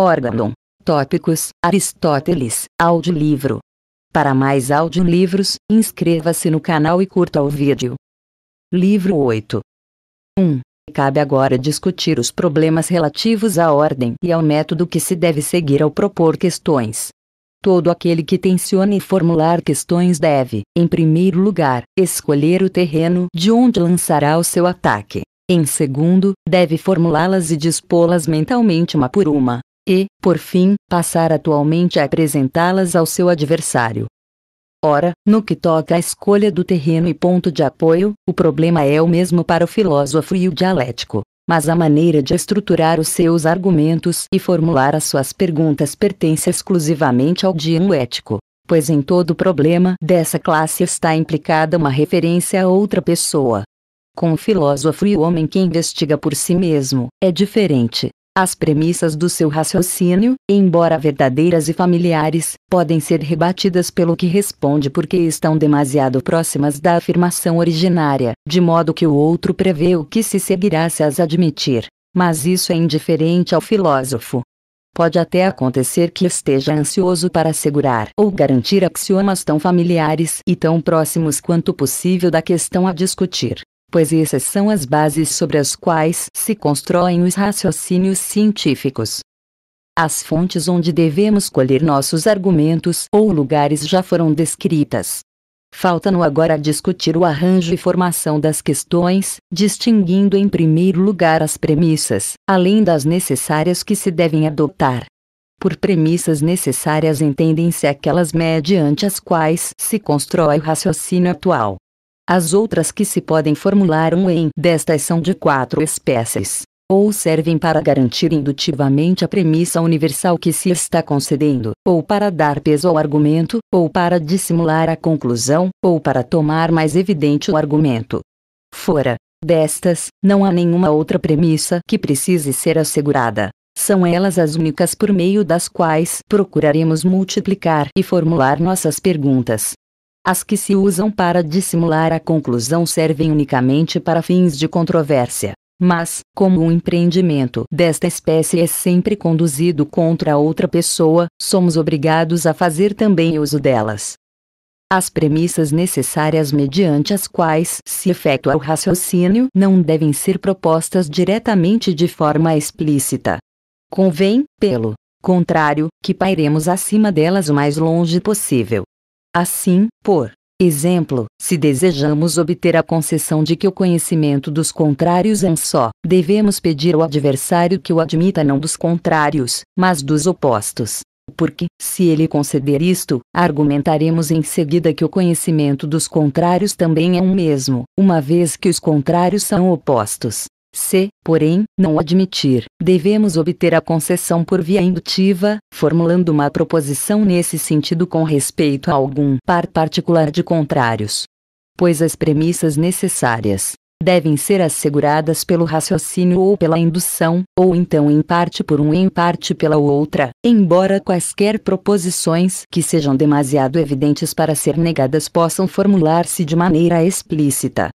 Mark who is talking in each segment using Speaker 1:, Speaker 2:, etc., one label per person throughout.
Speaker 1: Órgão. Tópicos, Aristóteles, audiolivro. Para mais audiolivros, inscreva-se no canal e curta o vídeo. Livro 8. 1. Cabe agora discutir os problemas relativos à ordem e ao método que se deve seguir ao propor questões. Todo aquele que tencione formular questões deve, em primeiro lugar, escolher o terreno de onde lançará o seu ataque. Em segundo, deve formulá-las e dispô-las mentalmente uma por uma, e, por fim, passar atualmente a apresentá-las ao seu adversário. Ora, no que toca à escolha do terreno e ponto de apoio, o problema é o mesmo para o filósofo e o dialético, mas a maneira de estruturar os seus argumentos e formular as suas perguntas pertence exclusivamente ao dialético, pois em todo problema dessa classe está implicada uma referência a outra pessoa. Com o filósofo e o homem que investiga por si mesmo, é diferente. As premissas do seu raciocínio, embora verdadeiras e familiares, podem ser rebatidas pelo que responde porque estão demasiado próximas da afirmação originária, de modo que o outro prevê o que se seguirá se as admitir. Mas isso é indiferente ao filósofo. Pode até acontecer que esteja ansioso para assegurar ou garantir axiomas tão familiares e tão próximos quanto possível da questão a discutir pois essas são as bases sobre as quais se constroem os raciocínios científicos. As fontes onde devemos colher nossos argumentos ou lugares já foram descritas. Falta-no agora discutir o arranjo e formação das questões, distinguindo em primeiro lugar as premissas, além das necessárias que se devem adotar. Por premissas necessárias entendem-se aquelas mediante as quais se constrói o raciocínio atual. As outras que se podem formular um em destas são de quatro espécies, ou servem para garantir indutivamente a premissa universal que se está concedendo, ou para dar peso ao argumento, ou para dissimular a conclusão, ou para tomar mais evidente o argumento. Fora destas, não há nenhuma outra premissa que precise ser assegurada. São elas as únicas por meio das quais procuraremos multiplicar e formular nossas perguntas, as que se usam para dissimular a conclusão servem unicamente para fins de controvérsia. Mas, como um empreendimento desta espécie é sempre conduzido contra outra pessoa, somos obrigados a fazer também uso delas. As premissas necessárias mediante as quais se efetua o raciocínio não devem ser propostas diretamente de forma explícita. Convém, pelo contrário, que pairemos acima delas o mais longe possível. Assim, por exemplo, se desejamos obter a concessão de que o conhecimento dos contrários é um só, devemos pedir ao adversário que o admita não dos contrários, mas dos opostos porque, se ele conceder isto, argumentaremos em seguida que o conhecimento dos contrários também é um mesmo, uma vez que os contrários são opostos. Se, porém, não admitir, devemos obter a concessão por via indutiva, formulando uma proposição nesse sentido com respeito a algum par particular de contrários. Pois as premissas necessárias devem ser asseguradas pelo raciocínio ou pela indução, ou então em parte por um e em parte pela outra, embora quaisquer proposições que sejam demasiado evidentes para ser negadas possam formular-se de maneira explícita.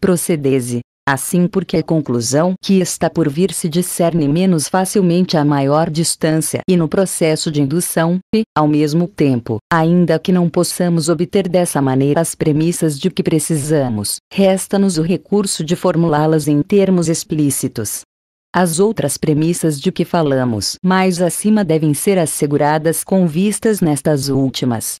Speaker 1: Procedese, assim porque a conclusão que está por vir se discerne menos facilmente a maior distância e no processo de indução, e, ao mesmo tempo, ainda que não possamos obter dessa maneira as premissas de que precisamos, resta-nos o recurso de formulá-las em termos explícitos. As outras premissas de que falamos mais acima devem ser asseguradas com vistas nestas últimas.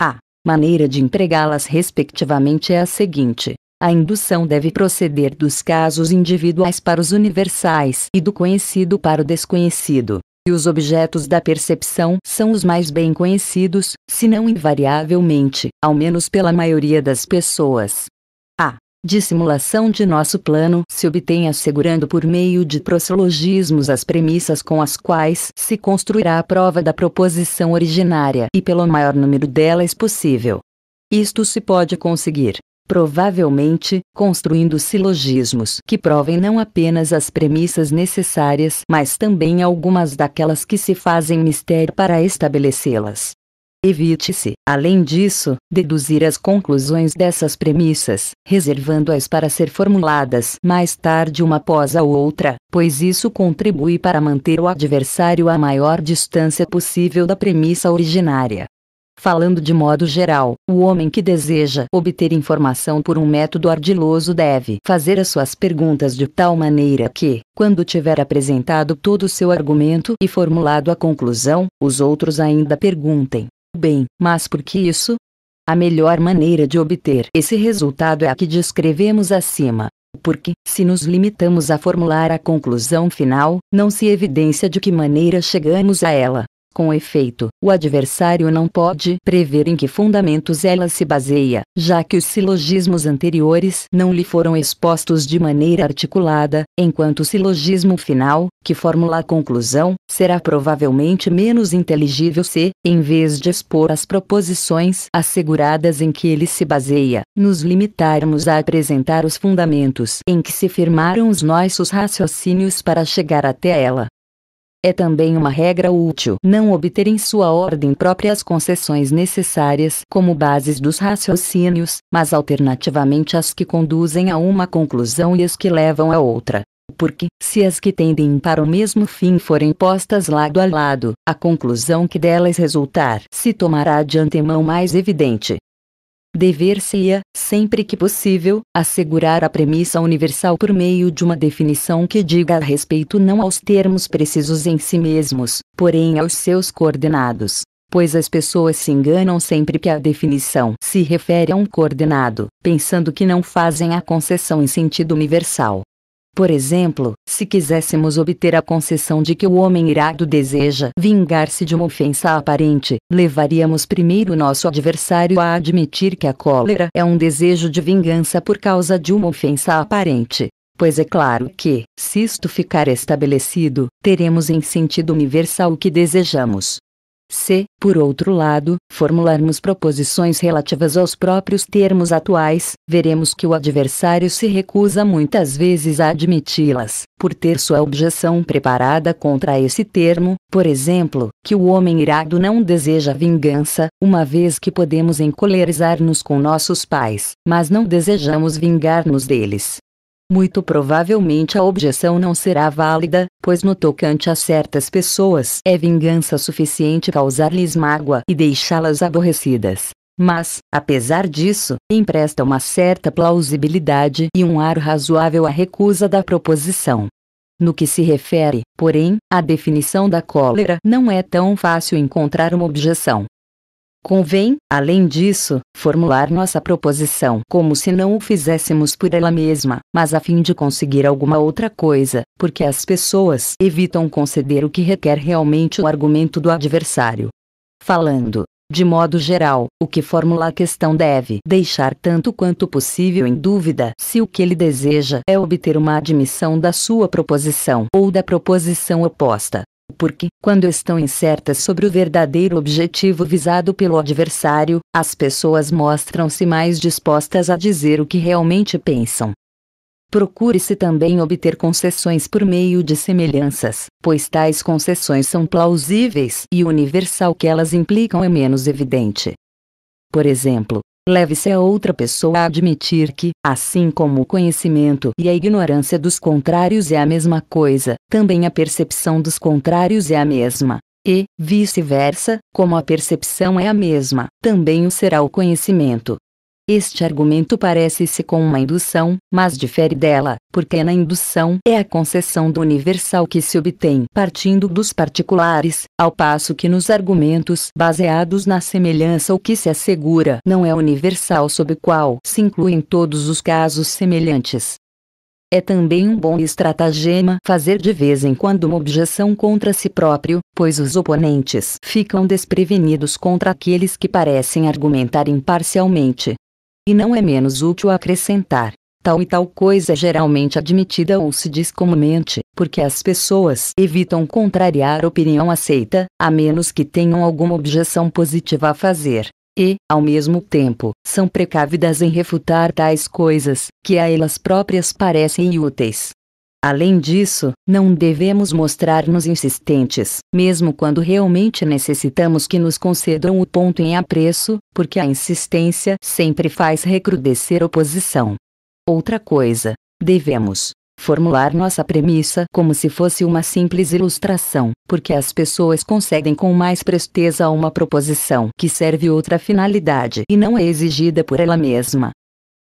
Speaker 1: A maneira de empregá-las respectivamente é a seguinte: a indução deve proceder dos casos individuais para os universais e do conhecido para o desconhecido. E os objetos da percepção são os mais bem conhecidos, se não invariavelmente, ao menos pela maioria das pessoas. A dissimulação de nosso plano se obtém assegurando por meio de proslogismos as premissas com as quais se construirá a prova da proposição originária e pelo maior número delas possível. Isto se pode conseguir provavelmente construindo silogismos que provem não apenas as premissas necessárias, mas também algumas daquelas que se fazem mistério para estabelecê-las. Evite-se, além disso, deduzir as conclusões dessas premissas, reservando-as para ser formuladas mais tarde uma após a outra, pois isso contribui para manter o adversário à maior distância possível da premissa originária. Falando de modo geral, o homem que deseja obter informação por um método ardiloso deve fazer as suas perguntas de tal maneira que, quando tiver apresentado todo o seu argumento e formulado a conclusão, os outros ainda perguntem: Bem, mas por que isso? A melhor maneira de obter esse resultado é a que descrevemos acima. Porque, se nos limitamos a formular a conclusão final, não se evidencia de que maneira chegamos a ela. Com efeito, o adversário não pode prever em que fundamentos ela se baseia, já que os silogismos anteriores não lhe foram expostos de maneira articulada, enquanto o silogismo final, que formula a conclusão, será provavelmente menos inteligível se, em vez de expor as proposições asseguradas em que ele se baseia, nos limitarmos a apresentar os fundamentos em que se firmaram os nossos raciocínios para chegar até ela. É também uma regra útil não obter em sua ordem própria as concessões necessárias como bases dos raciocínios, mas alternativamente as que conduzem a uma conclusão e as que levam a outra. Porque, se as que tendem para o mesmo fim forem postas lado a lado, a conclusão que delas resultar se tomará de antemão mais evidente dever-se-ia, sempre que possível, assegurar a premissa universal por meio de uma definição que diga a respeito não aos termos precisos em si mesmos, porém aos seus coordenados. Pois as pessoas se enganam sempre que a definição se refere a um coordenado, pensando que não fazem a concessão em sentido universal. Por exemplo, se quiséssemos obter a concessão de que o homem irado deseja vingar-se de uma ofensa aparente, levaríamos primeiro nosso adversário a admitir que a cólera é um desejo de vingança por causa de uma ofensa aparente. Pois é claro que, se isto ficar estabelecido, teremos em sentido universal o que desejamos. Se, por outro lado, formularmos proposições relativas aos próprios termos atuais, veremos que o adversário se recusa muitas vezes a admiti-las, por ter sua objeção preparada contra esse termo, por exemplo, que o homem irado não deseja vingança, uma vez que podemos encolerizar-nos com nossos pais, mas não desejamos vingar-nos deles muito provavelmente a objeção não será válida, pois no tocante a certas pessoas é vingança suficiente causar-lhes mágoa e deixá-las aborrecidas. Mas, apesar disso, empresta uma certa plausibilidade e um ar razoável à recusa da proposição. No que se refere, porém, à definição da cólera, não é tão fácil encontrar uma objeção. Convém, além disso, formular nossa proposição como se não o fizéssemos por ela mesma, mas a fim de conseguir alguma outra coisa, porque as pessoas evitam conceder o que requer realmente o argumento do adversário. Falando, de modo geral, o que formula a questão deve deixar tanto quanto possível em dúvida se o que ele deseja é obter uma admissão da sua proposição ou da proposição oposta porque, quando estão incertas sobre o verdadeiro objetivo visado pelo adversário, as pessoas mostram-se mais dispostas a dizer o que realmente pensam. Procure-se também obter concessões por meio de semelhanças, pois tais concessões são plausíveis e o universal que elas implicam é menos evidente. Por exemplo, Leve-se a outra pessoa a admitir que, assim como o conhecimento e a ignorância dos contrários é a mesma coisa, também a percepção dos contrários é a mesma. E, vice-versa, como a percepção é a mesma, também o será o conhecimento. Este argumento parece-se com uma indução, mas difere dela, porque na indução é a concessão do universal que se obtém partindo dos particulares, ao passo que nos argumentos baseados na semelhança o que se assegura não é universal sob o qual se incluem todos os casos semelhantes. É também um bom estratagema fazer de vez em quando uma objeção contra si próprio, pois os oponentes ficam desprevenidos contra aqueles que parecem argumentar imparcialmente. E não é menos útil acrescentar. Tal e tal coisa é geralmente admitida ou se diz comumente, porque as pessoas evitam contrariar opinião aceita, a menos que tenham alguma objeção positiva a fazer. E, ao mesmo tempo, são precavidas em refutar tais coisas, que a elas próprias parecem inúteis. Além disso, não devemos mostrar-nos insistentes, mesmo quando realmente necessitamos que nos concedam o ponto em apreço, porque a insistência sempre faz recrudescer oposição. Outra coisa, devemos formular nossa premissa como se fosse uma simples ilustração, porque as pessoas conseguem com mais presteza uma proposição que serve outra finalidade e não é exigida por ela mesma.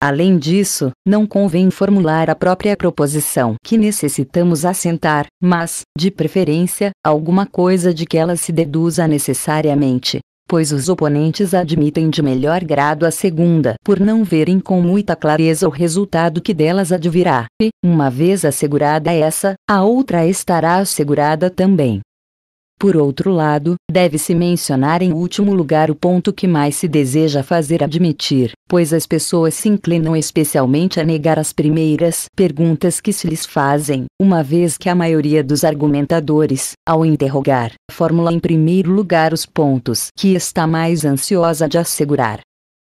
Speaker 1: Além disso, não convém formular a própria proposição que necessitamos assentar, mas, de preferência, alguma coisa de que ela se deduza necessariamente, pois os oponentes admitem de melhor grado a segunda por não verem com muita clareza o resultado que delas advirá, e, uma vez assegurada essa, a outra estará assegurada também. Por outro lado, deve-se mencionar em último lugar o ponto que mais se deseja fazer admitir, pois as pessoas se inclinam especialmente a negar as primeiras perguntas que se lhes fazem, uma vez que a maioria dos argumentadores, ao interrogar, formula em primeiro lugar os pontos que está mais ansiosa de assegurar.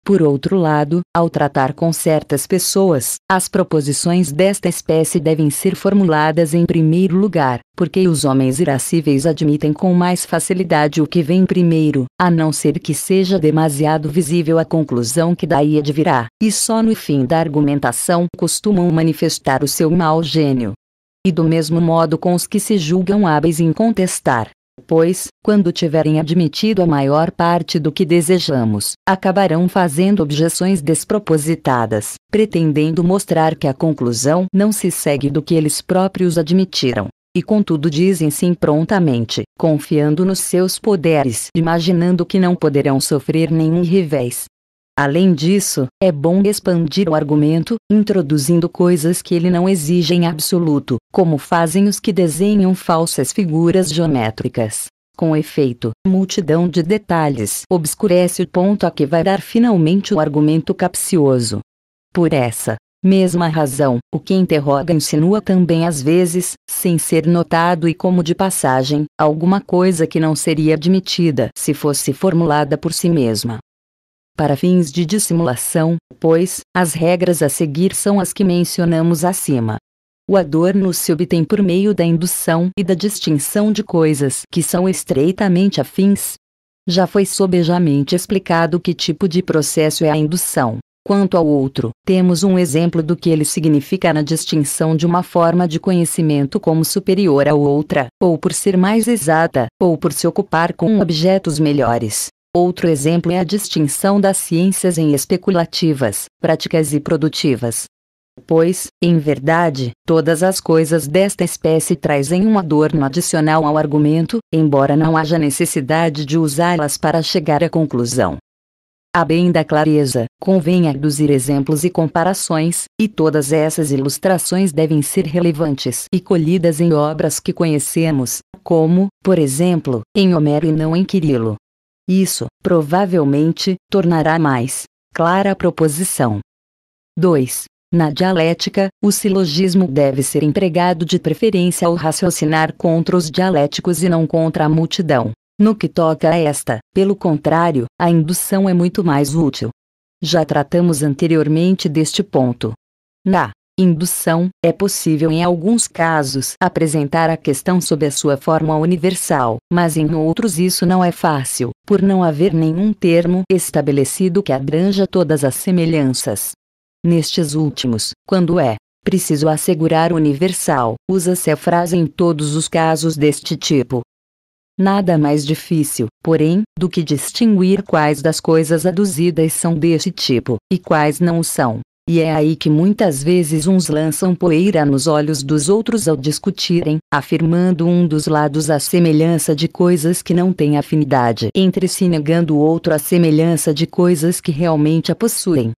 Speaker 1: Por outro lado, ao tratar com certas pessoas, as proposições desta espécie devem ser formuladas em primeiro lugar, porque os homens irascíveis admitem com mais facilidade o que vem primeiro, a não ser que seja demasiado visível a conclusão que daí advirá, e só no fim da argumentação costumam manifestar o seu mau gênio. E do mesmo modo com os que se julgam hábeis em contestar, pois, quando tiverem admitido a maior parte do que desejamos, acabarão fazendo objeções despropositadas, pretendendo mostrar que a conclusão não se segue do que eles próprios admitiram. E contudo dizem sim prontamente, confiando nos seus poderes, imaginando que não poderão sofrer nenhum revés, Além disso, é bom expandir o argumento, introduzindo coisas que ele não exige em absoluto, como fazem os que desenham falsas figuras geométricas. Com efeito, multidão de detalhes obscurece o ponto a que vai dar finalmente o argumento capcioso. Por essa mesma razão, o que interroga insinua também às vezes, sem ser notado e como de passagem, alguma coisa que não seria admitida se fosse formulada por si mesma para fins de dissimulação, pois, as regras a seguir são as que mencionamos acima. O adorno se obtém por meio da indução e da distinção de coisas que são estreitamente afins. Já foi sobejamente explicado que tipo de processo é a indução. Quanto ao outro, temos um exemplo do que ele significa na distinção de uma forma de conhecimento como superior a outra, ou por ser mais exata, ou por se ocupar com objetos melhores. Outro exemplo é a distinção das ciências em especulativas, práticas e produtivas. Pois, em verdade, todas as coisas desta espécie trazem um adorno adicional ao argumento, embora não haja necessidade de usá-las para chegar à conclusão. A bem da clareza, convém aduzir exemplos e comparações, e todas essas ilustrações devem ser relevantes e colhidas em obras que conhecemos, como, por exemplo, em Homero e não em Quirilo. Isso, provavelmente, tornará mais clara a proposição. 2. Na dialética, o silogismo deve ser empregado de preferência ao raciocinar contra os dialéticos e não contra a multidão. No que toca a esta, pelo contrário, a indução é muito mais útil. Já tratamos anteriormente deste ponto. Na indução, é possível em alguns casos apresentar a questão sob a sua forma universal, mas em outros isso não é fácil, por não haver nenhum termo estabelecido que abranja todas as semelhanças. Nestes últimos, quando é preciso assegurar universal, usa-se a frase em todos os casos deste tipo. Nada mais difícil, porém, do que distinguir quais das coisas aduzidas são deste tipo, e quais não o são. E é aí que muitas vezes uns lançam poeira nos olhos dos outros ao discutirem, afirmando um dos lados a semelhança de coisas que não têm afinidade entre si, negando o outro a semelhança de coisas que realmente a possuem.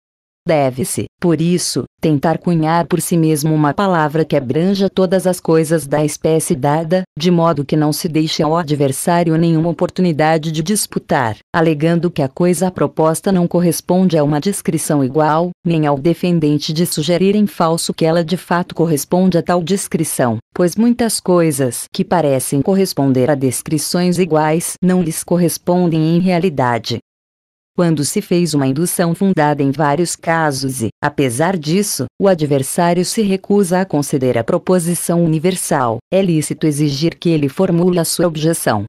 Speaker 1: Deve-se, por isso, tentar cunhar por si mesmo uma palavra que abranja todas as coisas da espécie dada, de modo que não se deixe ao adversário nenhuma oportunidade de disputar, alegando que a coisa proposta não corresponde a uma descrição igual, nem ao defendente de sugerir em falso que ela de fato corresponde a tal descrição, pois muitas coisas que parecem corresponder a descrições iguais não lhes correspondem em realidade quando se fez uma indução fundada em vários casos e, apesar disso, o adversário se recusa a conceder a proposição universal, é lícito exigir que ele formule a sua objeção.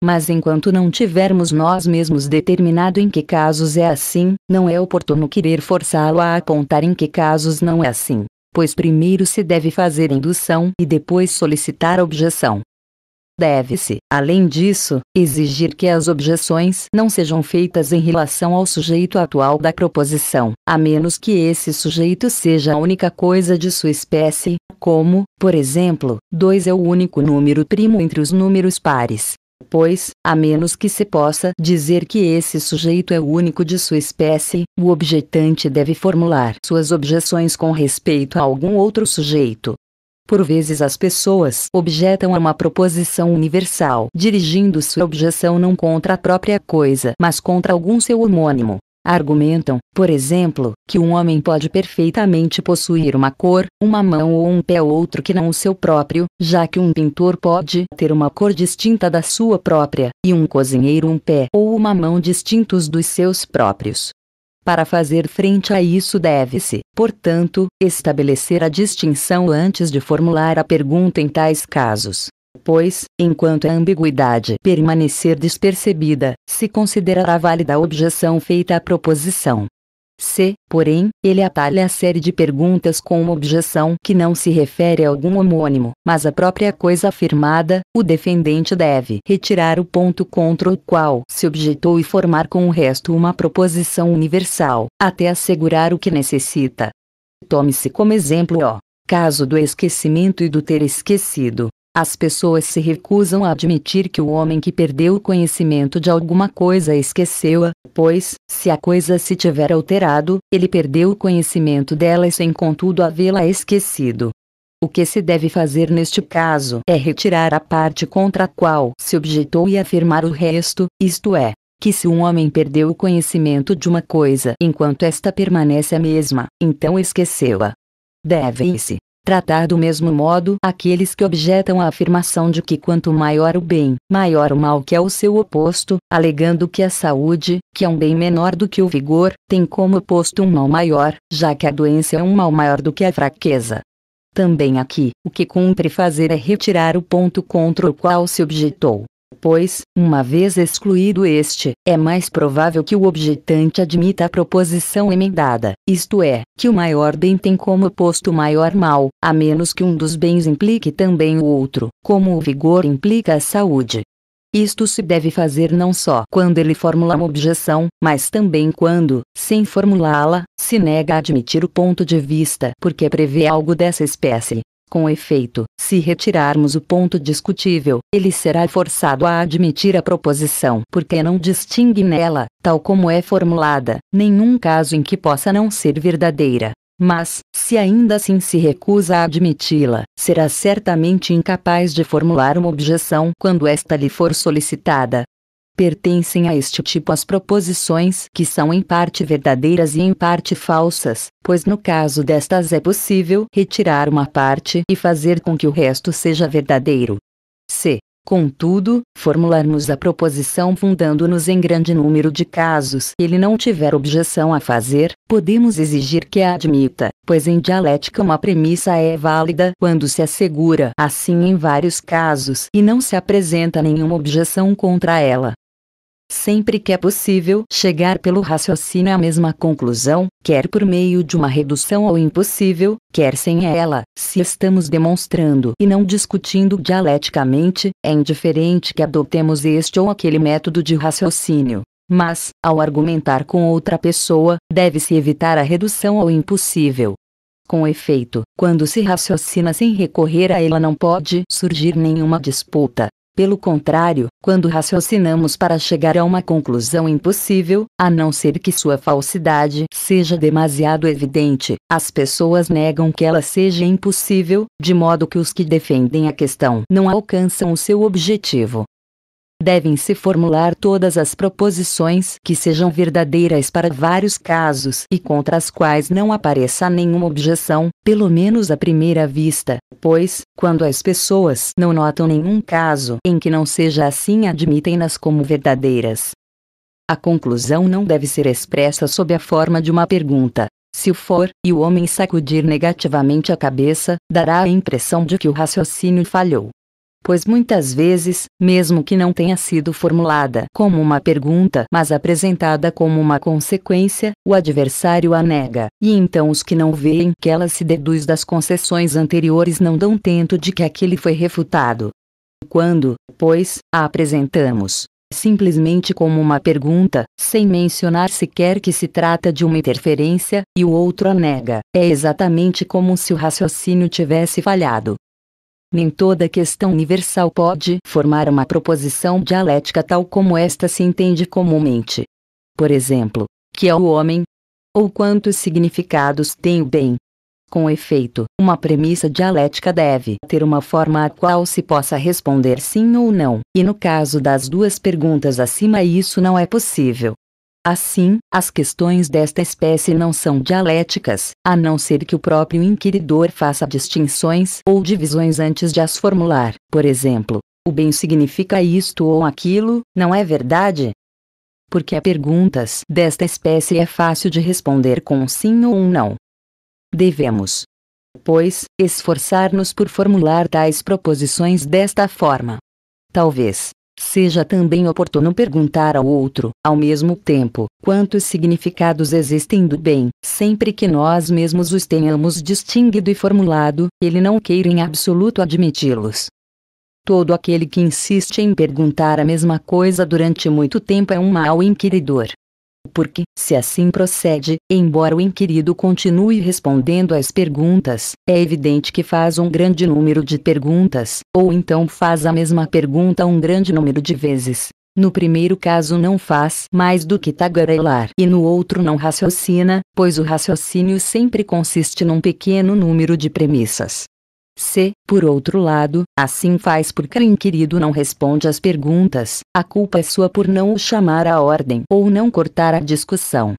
Speaker 1: Mas enquanto não tivermos nós mesmos determinado em que casos é assim, não é oportuno querer forçá-lo a apontar em que casos não é assim, pois primeiro se deve fazer indução e depois solicitar objeção. Deve-se, além disso, exigir que as objeções não sejam feitas em relação ao sujeito atual da proposição, a menos que esse sujeito seja a única coisa de sua espécie, como, por exemplo, 2 é o único número primo entre os números pares. Pois, a menos que se possa dizer que esse sujeito é o único de sua espécie, o objetante deve formular suas objeções com respeito a algum outro sujeito, por vezes as pessoas objetam a uma proposição universal, dirigindo sua objeção não contra a própria coisa, mas contra algum seu homônimo. Argumentam, por exemplo, que um homem pode perfeitamente possuir uma cor, uma mão ou um pé outro que não o seu próprio, já que um pintor pode ter uma cor distinta da sua própria, e um cozinheiro um pé ou uma mão distintos dos seus próprios. Para fazer frente a isso deve-se, portanto, estabelecer a distinção antes de formular a pergunta em tais casos. Pois, enquanto a ambiguidade permanecer despercebida, se considerará válida a objeção feita à proposição. C. Porém, ele atalha a série de perguntas com uma objeção que não se refere a algum homônimo, mas à própria coisa afirmada, o defendente deve retirar o ponto contra o qual se objetou e formar com o resto uma proposição universal, até assegurar o que necessita. Tome-se como exemplo o caso do esquecimento e do ter esquecido. As pessoas se recusam a admitir que o homem que perdeu o conhecimento de alguma coisa esqueceu-a, pois, se a coisa se tiver alterado, ele perdeu o conhecimento dela sem contudo havê-la esquecido. O que se deve fazer neste caso é retirar a parte contra a qual se objetou e afirmar o resto, isto é, que se um homem perdeu o conhecimento de uma coisa enquanto esta permanece a mesma, então esqueceu-a. Devem-se tratar do mesmo modo aqueles que objetam a afirmação de que quanto maior o bem, maior o mal que é o seu oposto, alegando que a saúde, que é um bem menor do que o vigor, tem como oposto um mal maior, já que a doença é um mal maior do que a fraqueza. Também aqui, o que cumpre fazer é retirar o ponto contra o qual se objetou pois, uma vez excluído este, é mais provável que o objetante admita a proposição emendada, isto é, que o maior bem tem como oposto o maior mal, a menos que um dos bens implique também o outro, como o vigor implica a saúde. Isto se deve fazer não só quando ele formula uma objeção, mas também quando, sem formulá-la, se nega a admitir o ponto de vista porque prevê algo dessa espécie. Com efeito, se retirarmos o ponto discutível, ele será forçado a admitir a proposição porque não distingue nela, tal como é formulada, nenhum caso em que possa não ser verdadeira. Mas, se ainda assim se recusa a admiti-la, será certamente incapaz de formular uma objeção quando esta lhe for solicitada, Pertencem a este tipo as proposições que são em parte verdadeiras e em parte falsas, pois no caso destas é possível retirar uma parte e fazer com que o resto seja verdadeiro. C. Contudo, formularmos a proposição fundando-nos em grande número de casos e ele não tiver objeção a fazer, podemos exigir que a admita, pois em dialética uma premissa é válida quando se assegura assim em vários casos e não se apresenta nenhuma objeção contra ela sempre que é possível chegar pelo raciocínio à mesma conclusão, quer por meio de uma redução ao impossível, quer sem ela, se estamos demonstrando e não discutindo dialeticamente, é indiferente que adotemos este ou aquele método de raciocínio. Mas, ao argumentar com outra pessoa, deve-se evitar a redução ao impossível. Com efeito, quando se raciocina sem recorrer a ela não pode surgir nenhuma disputa, pelo contrário, quando raciocinamos para chegar a uma conclusão impossível, a não ser que sua falsidade seja demasiado evidente, as pessoas negam que ela seja impossível, de modo que os que defendem a questão não alcançam o seu objetivo. Devem-se formular todas as proposições que sejam verdadeiras para vários casos e contra as quais não apareça nenhuma objeção, pelo menos à primeira vista, pois, quando as pessoas não notam nenhum caso em que não seja assim, admitem-nas como verdadeiras. A conclusão não deve ser expressa sob a forma de uma pergunta. Se o for, e o homem sacudir negativamente a cabeça, dará a impressão de que o raciocínio falhou pois muitas vezes, mesmo que não tenha sido formulada como uma pergunta, mas apresentada como uma consequência, o adversário a nega, e então os que não veem que ela se deduz das concessões anteriores não dão tento de que aquele foi refutado. Quando, pois, a apresentamos simplesmente como uma pergunta, sem mencionar sequer que se trata de uma interferência, e o outro a nega, é exatamente como se o raciocínio tivesse falhado. Nem toda questão universal pode formar uma proposição dialética tal como esta se entende comumente. Por exemplo, que é o homem? Ou quantos significados tem o bem? Com efeito, uma premissa dialética deve ter uma forma a qual se possa responder sim ou não, e no caso das duas perguntas acima isso não é possível. Assim, as questões desta espécie não são dialéticas, a não ser que o próprio inquiridor faça distinções ou divisões antes de as formular. Por exemplo, o bem significa isto ou aquilo, não é verdade? Porque a perguntas desta espécie é fácil de responder com um sim ou um não. Devemos, pois, esforçar-nos por formular tais proposições desta forma. Talvez, Seja também oportuno perguntar ao outro, ao mesmo tempo, quantos significados existem do bem, sempre que nós mesmos os tenhamos distinguido e formulado, ele não queira em absoluto admiti-los. Todo aquele que insiste em perguntar a mesma coisa durante muito tempo é um mau inquiridor. Porque, se assim procede, embora o inquirido continue respondendo às perguntas, é evidente que faz um grande número de perguntas, ou então faz a mesma pergunta um grande número de vezes. No primeiro caso não faz mais do que tagarelar e no outro não raciocina, pois o raciocínio sempre consiste num pequeno número de premissas. Se, por outro lado, assim faz porque o inquirido não responde às perguntas, a culpa é sua por não o chamar à ordem ou não cortar a discussão.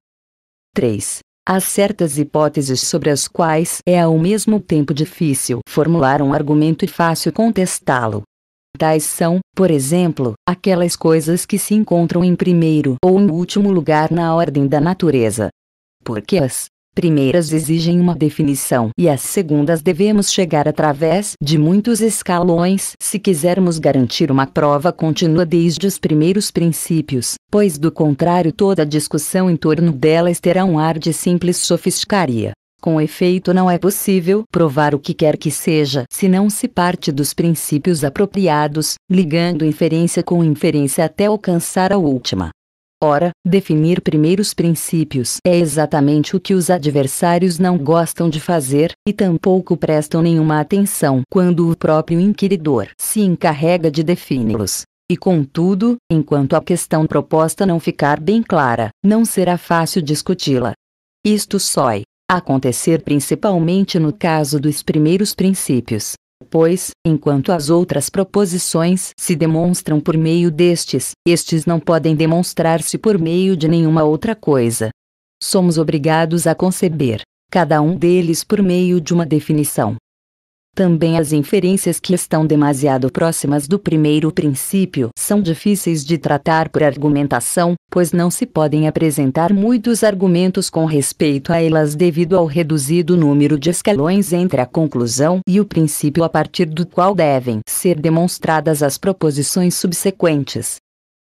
Speaker 1: 3. Há certas hipóteses sobre as quais é ao mesmo tempo difícil formular um argumento e fácil contestá-lo. Tais são, por exemplo, aquelas coisas que se encontram em primeiro ou em último lugar na ordem da natureza. Porque as primeiras exigem uma definição e as segundas devemos chegar através de muitos escalões se quisermos garantir uma prova contínua desde os primeiros princípios, pois do contrário toda discussão em torno delas terá um ar de simples sofisticaria. Com efeito, não é possível provar o que quer que seja se não se parte dos princípios apropriados, ligando inferência com inferência até alcançar a última. Ora, definir primeiros princípios é exatamente o que os adversários não gostam de fazer, e tampouco prestam nenhuma atenção quando o próprio inquiridor se encarrega de defini-los. E contudo, enquanto a questão proposta não ficar bem clara, não será fácil discuti-la. Isto só é acontecer principalmente no caso dos primeiros princípios, Pois, enquanto as outras proposições se demonstram por meio destes, estes não podem demonstrar-se por meio de nenhuma outra coisa. Somos obrigados a conceber cada um deles por meio de uma definição, também as inferências que estão demasiado próximas do primeiro princípio são difíceis de tratar por argumentação, pois não se podem apresentar muitos argumentos com respeito a elas devido ao reduzido número de escalões entre a conclusão e o princípio a partir do qual devem ser demonstradas as proposições subsequentes.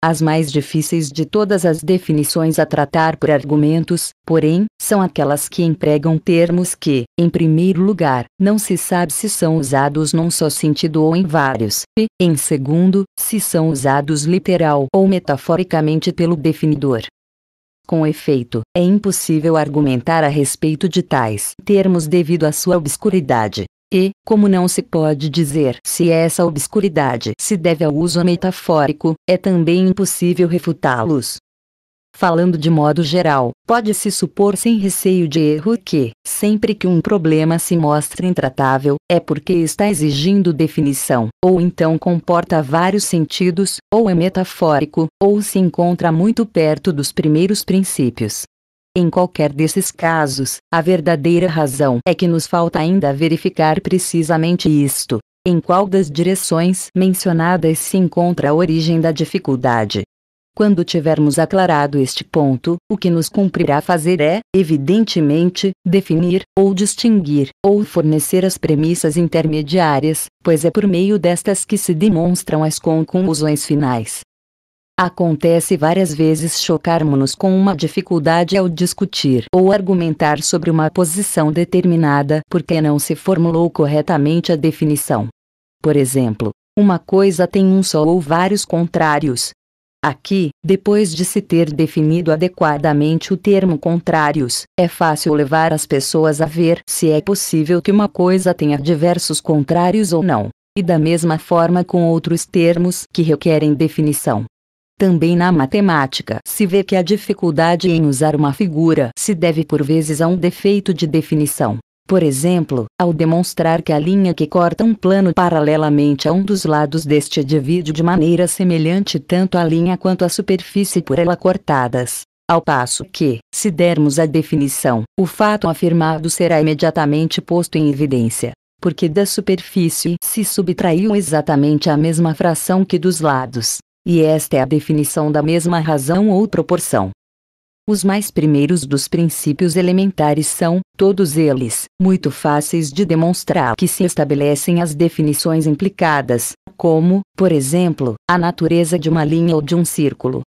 Speaker 1: As mais difíceis de todas as definições a tratar por argumentos, porém, são aquelas que empregam termos que, em primeiro lugar, não se sabe se são usados num só sentido ou em vários, e, em segundo, se são usados literal ou metaforicamente pelo definidor. Com efeito, é impossível argumentar a respeito de tais termos devido à sua obscuridade. E, como não se pode dizer se é essa obscuridade se deve ao uso metafórico, é também impossível refutá-los. Falando de modo geral, pode-se supor sem receio de erro que, sempre que um problema se mostra intratável, é porque está exigindo definição, ou então comporta vários sentidos, ou é metafórico, ou se encontra muito perto dos primeiros princípios. Em qualquer desses casos, a verdadeira razão é que nos falta ainda verificar precisamente isto. Em qual das direções mencionadas se encontra a origem da dificuldade? Quando tivermos aclarado este ponto, o que nos cumprirá fazer é, evidentemente, definir, ou distinguir, ou fornecer as premissas intermediárias, pois é por meio destas que se demonstram as conclusões finais. Acontece várias vezes chocarmos-nos com uma dificuldade ao discutir ou argumentar sobre uma posição determinada porque não se formulou corretamente a definição. Por exemplo, uma coisa tem um só ou vários contrários. Aqui, depois de se ter definido adequadamente o termo contrários, é fácil levar as pessoas a ver se é possível que uma coisa tenha diversos contrários ou não, e da mesma forma com outros termos que requerem definição. Também na matemática se vê que a dificuldade em usar uma figura se deve por vezes a um defeito de definição. Por exemplo, ao demonstrar que a linha que corta um plano paralelamente a um dos lados deste divide de maneira semelhante tanto a linha quanto a superfície por ela cortadas. Ao passo que, se dermos a definição, o fato afirmado será imediatamente posto em evidência, porque da superfície se subtraiu exatamente a mesma fração que dos lados. E esta é a definição da mesma razão ou proporção. Os mais primeiros dos princípios elementares são, todos eles, muito fáceis de demonstrar que se estabelecem as definições implicadas, como, por exemplo, a natureza de uma linha ou de um círculo.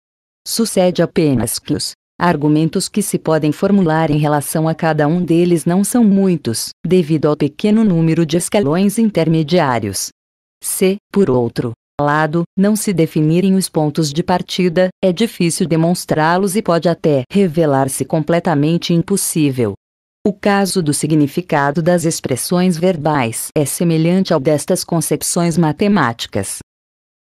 Speaker 1: Sucede apenas que os argumentos que se podem formular em relação a cada um deles não são muitos, devido ao pequeno número de escalões intermediários. Se, por outro lado, não se definirem os pontos de partida, é difícil demonstrá-los e pode até revelar-se completamente impossível. O caso do significado das expressões verbais é semelhante ao destas concepções matemáticas.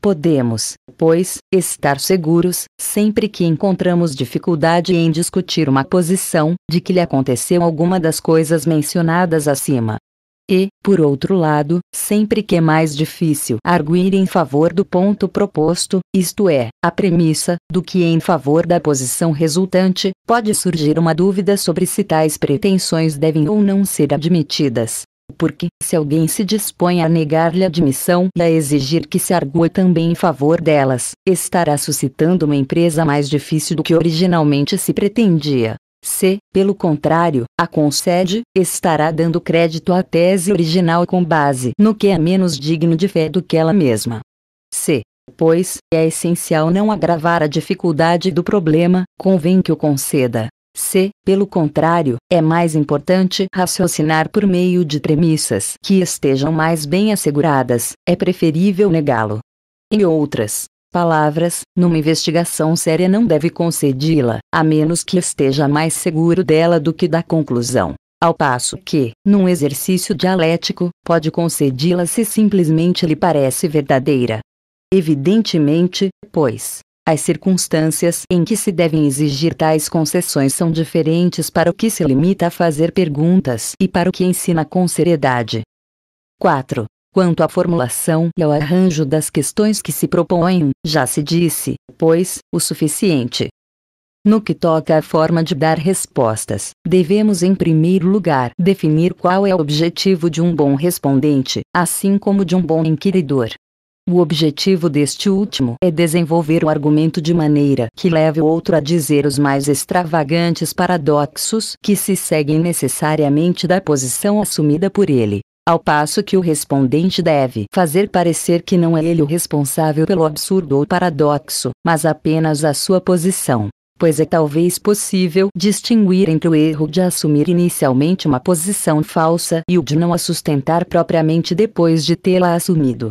Speaker 1: Podemos, pois, estar seguros, sempre que encontramos dificuldade em discutir uma posição, de que lhe aconteceu alguma das coisas mencionadas acima e, por outro lado, sempre que é mais difícil arguir em favor do ponto proposto, isto é, a premissa, do que em favor da posição resultante, pode surgir uma dúvida sobre se tais pretensões devem ou não ser admitidas. Porque, se alguém se dispõe a negar-lhe admissão e a exigir que se argua também em favor delas, estará suscitando uma empresa mais difícil do que originalmente se pretendia. Se, pelo contrário, a concede, estará dando crédito à tese original com base no que é menos digno de fé do que ela mesma. Se, pois, é essencial não agravar a dificuldade do problema, convém que o conceda. Se, pelo contrário, é mais importante raciocinar por meio de premissas que estejam mais bem asseguradas, é preferível negá-lo. Em outras palavras, numa investigação séria não deve concedi-la, a menos que esteja mais seguro dela do que da conclusão. Ao passo que, num exercício dialético, pode concedi-la se simplesmente lhe parece verdadeira. Evidentemente, pois, as circunstâncias em que se devem exigir tais concessões são diferentes para o que se limita a fazer perguntas e para o que ensina com seriedade. 4. Quanto à formulação e ao arranjo das questões que se propõem, já se disse, pois, o suficiente. No que toca à forma de dar respostas, devemos em primeiro lugar definir qual é o objetivo de um bom respondente, assim como de um bom inquiridor. O objetivo deste último é desenvolver o argumento de maneira que leve o outro a dizer os mais extravagantes paradoxos que se seguem necessariamente da posição assumida por ele ao passo que o respondente deve fazer parecer que não é ele o responsável pelo absurdo ou paradoxo, mas apenas a sua posição. Pois é talvez possível distinguir entre o erro de assumir inicialmente uma posição falsa e o de não a sustentar propriamente depois de tê-la assumido.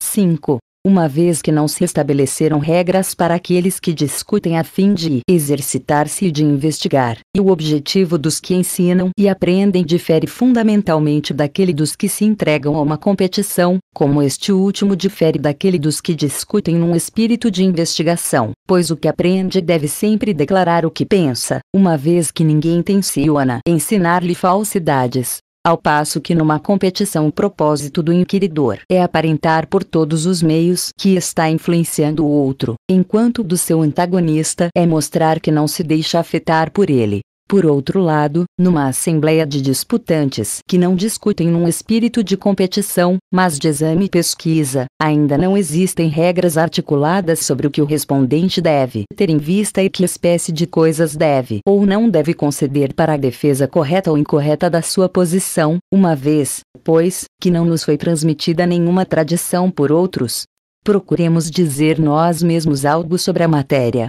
Speaker 1: 5 uma vez que não se estabeleceram regras para aqueles que discutem a fim de exercitar-se e de investigar, e o objetivo dos que ensinam e aprendem difere fundamentalmente daquele dos que se entregam a uma competição, como este último difere daquele dos que discutem num espírito de investigação, pois o que aprende deve sempre declarar o que pensa, uma vez que ninguém tenciona ensinar-lhe falsidades, ao passo que numa competição o propósito do inquiridor é aparentar por todos os meios que está influenciando o outro, enquanto do seu antagonista é mostrar que não se deixa afetar por ele. Por outro lado, numa assembleia de disputantes que não discutem num espírito de competição, mas de exame e pesquisa, ainda não existem regras articuladas sobre o que o respondente deve ter em vista e que espécie de coisas deve ou não deve conceder para a defesa correta ou incorreta da sua posição, uma vez, pois, que não nos foi transmitida nenhuma tradição por outros. Procuremos dizer nós mesmos algo sobre a matéria,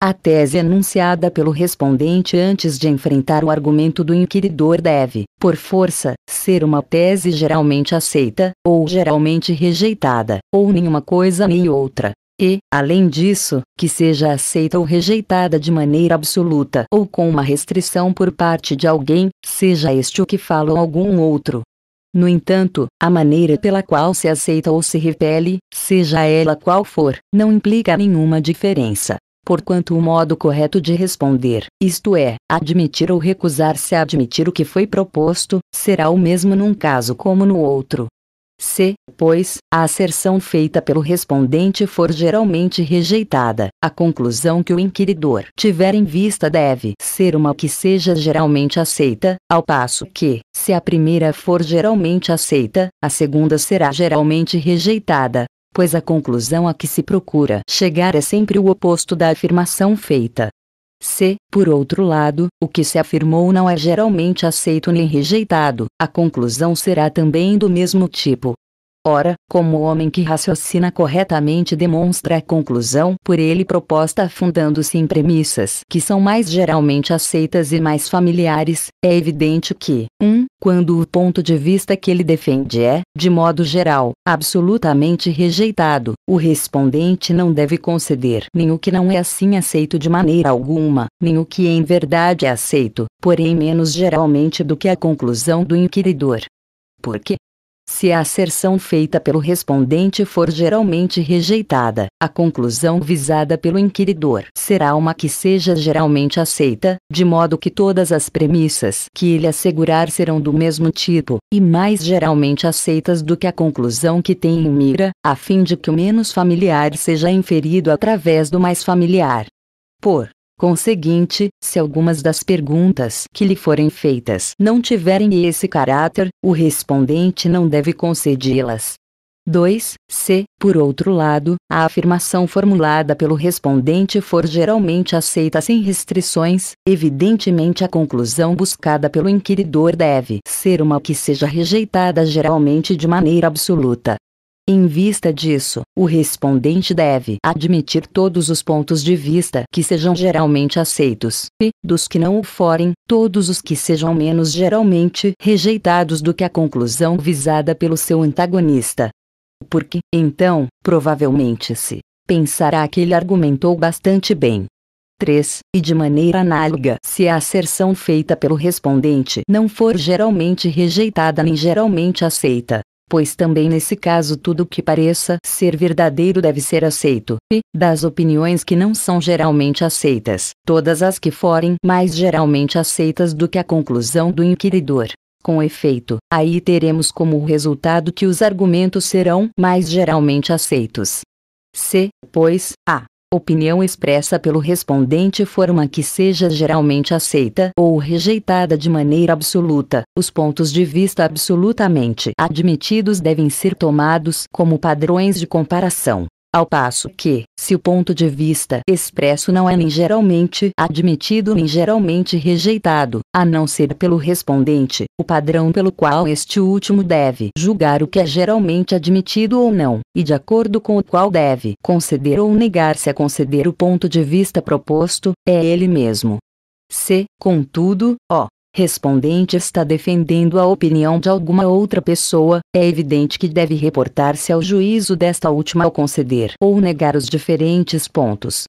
Speaker 1: a tese é enunciada pelo respondente antes de enfrentar o argumento do inquiridor deve, por força, ser uma tese geralmente aceita, ou geralmente rejeitada, ou nenhuma coisa nem outra. E, além disso, que seja aceita ou rejeitada de maneira absoluta ou com uma restrição por parte de alguém, seja este o que fala ou algum outro. No entanto, a maneira pela qual se aceita ou se repele, seja ela qual for, não implica nenhuma diferença porquanto o modo correto de responder, isto é, admitir ou recusar-se a admitir o que foi proposto, será o mesmo num caso como no outro. Se, pois, a asserção feita pelo respondente for geralmente rejeitada, a conclusão que o inquiridor tiver em vista deve ser uma que seja geralmente aceita, ao passo que, se a primeira for geralmente aceita, a segunda será geralmente rejeitada, pois a conclusão a que se procura chegar é sempre o oposto da afirmação feita. Se, por outro lado, o que se afirmou não é geralmente aceito nem rejeitado, a conclusão será também do mesmo tipo, Ora, como o homem que raciocina corretamente demonstra a conclusão por ele proposta fundando-se em premissas que são mais geralmente aceitas e mais familiares, é evidente que, 1. Um, quando o ponto de vista que ele defende é, de modo geral, absolutamente rejeitado, o respondente não deve conceder nem o que não é assim aceito de maneira alguma, nem o que em verdade é aceito, porém menos geralmente do que a conclusão do inquiridor. Porque, se a asserção feita pelo respondente for geralmente rejeitada, a conclusão visada pelo inquiridor será uma que seja geralmente aceita, de modo que todas as premissas que ele assegurar serão do mesmo tipo, e mais geralmente aceitas do que a conclusão que tem em mira, a fim de que o menos familiar seja inferido através do mais familiar. Por Conseguinte, se algumas das perguntas que lhe forem feitas não tiverem esse caráter, o respondente não deve concedê-las. 2. Se, por outro lado, a afirmação formulada pelo respondente for geralmente aceita sem restrições, evidentemente a conclusão buscada pelo inquiridor deve ser uma que seja rejeitada geralmente de maneira absoluta. Em vista disso, o respondente deve admitir todos os pontos de vista que sejam geralmente aceitos, e, dos que não o forem, todos os que sejam menos geralmente rejeitados do que a conclusão visada pelo seu antagonista. Porque, então, provavelmente se pensará que ele argumentou bastante bem. 3. E de maneira análoga, se a asserção feita pelo respondente não for geralmente rejeitada nem geralmente aceita, pois também nesse caso tudo o que pareça ser verdadeiro deve ser aceito, e, das opiniões que não são geralmente aceitas, todas as que forem mais geralmente aceitas do que a conclusão do inquiridor. Com efeito, aí teremos como resultado que os argumentos serão mais geralmente aceitos. Se, pois, a Opinião expressa pelo respondente forma que seja geralmente aceita ou rejeitada de maneira absoluta. Os pontos de vista absolutamente admitidos devem ser tomados como padrões de comparação. Ao passo que, se o ponto de vista expresso não é nem geralmente admitido nem geralmente rejeitado, a não ser pelo respondente, o padrão pelo qual este último deve julgar o que é geralmente admitido ou não, e de acordo com o qual deve conceder ou negar-se a é conceder o ponto de vista proposto, é ele mesmo. Se, contudo, ó, respondente está defendendo a opinião de alguma outra pessoa, é evidente que deve reportar-se ao juízo desta última ao conceder ou negar os diferentes pontos.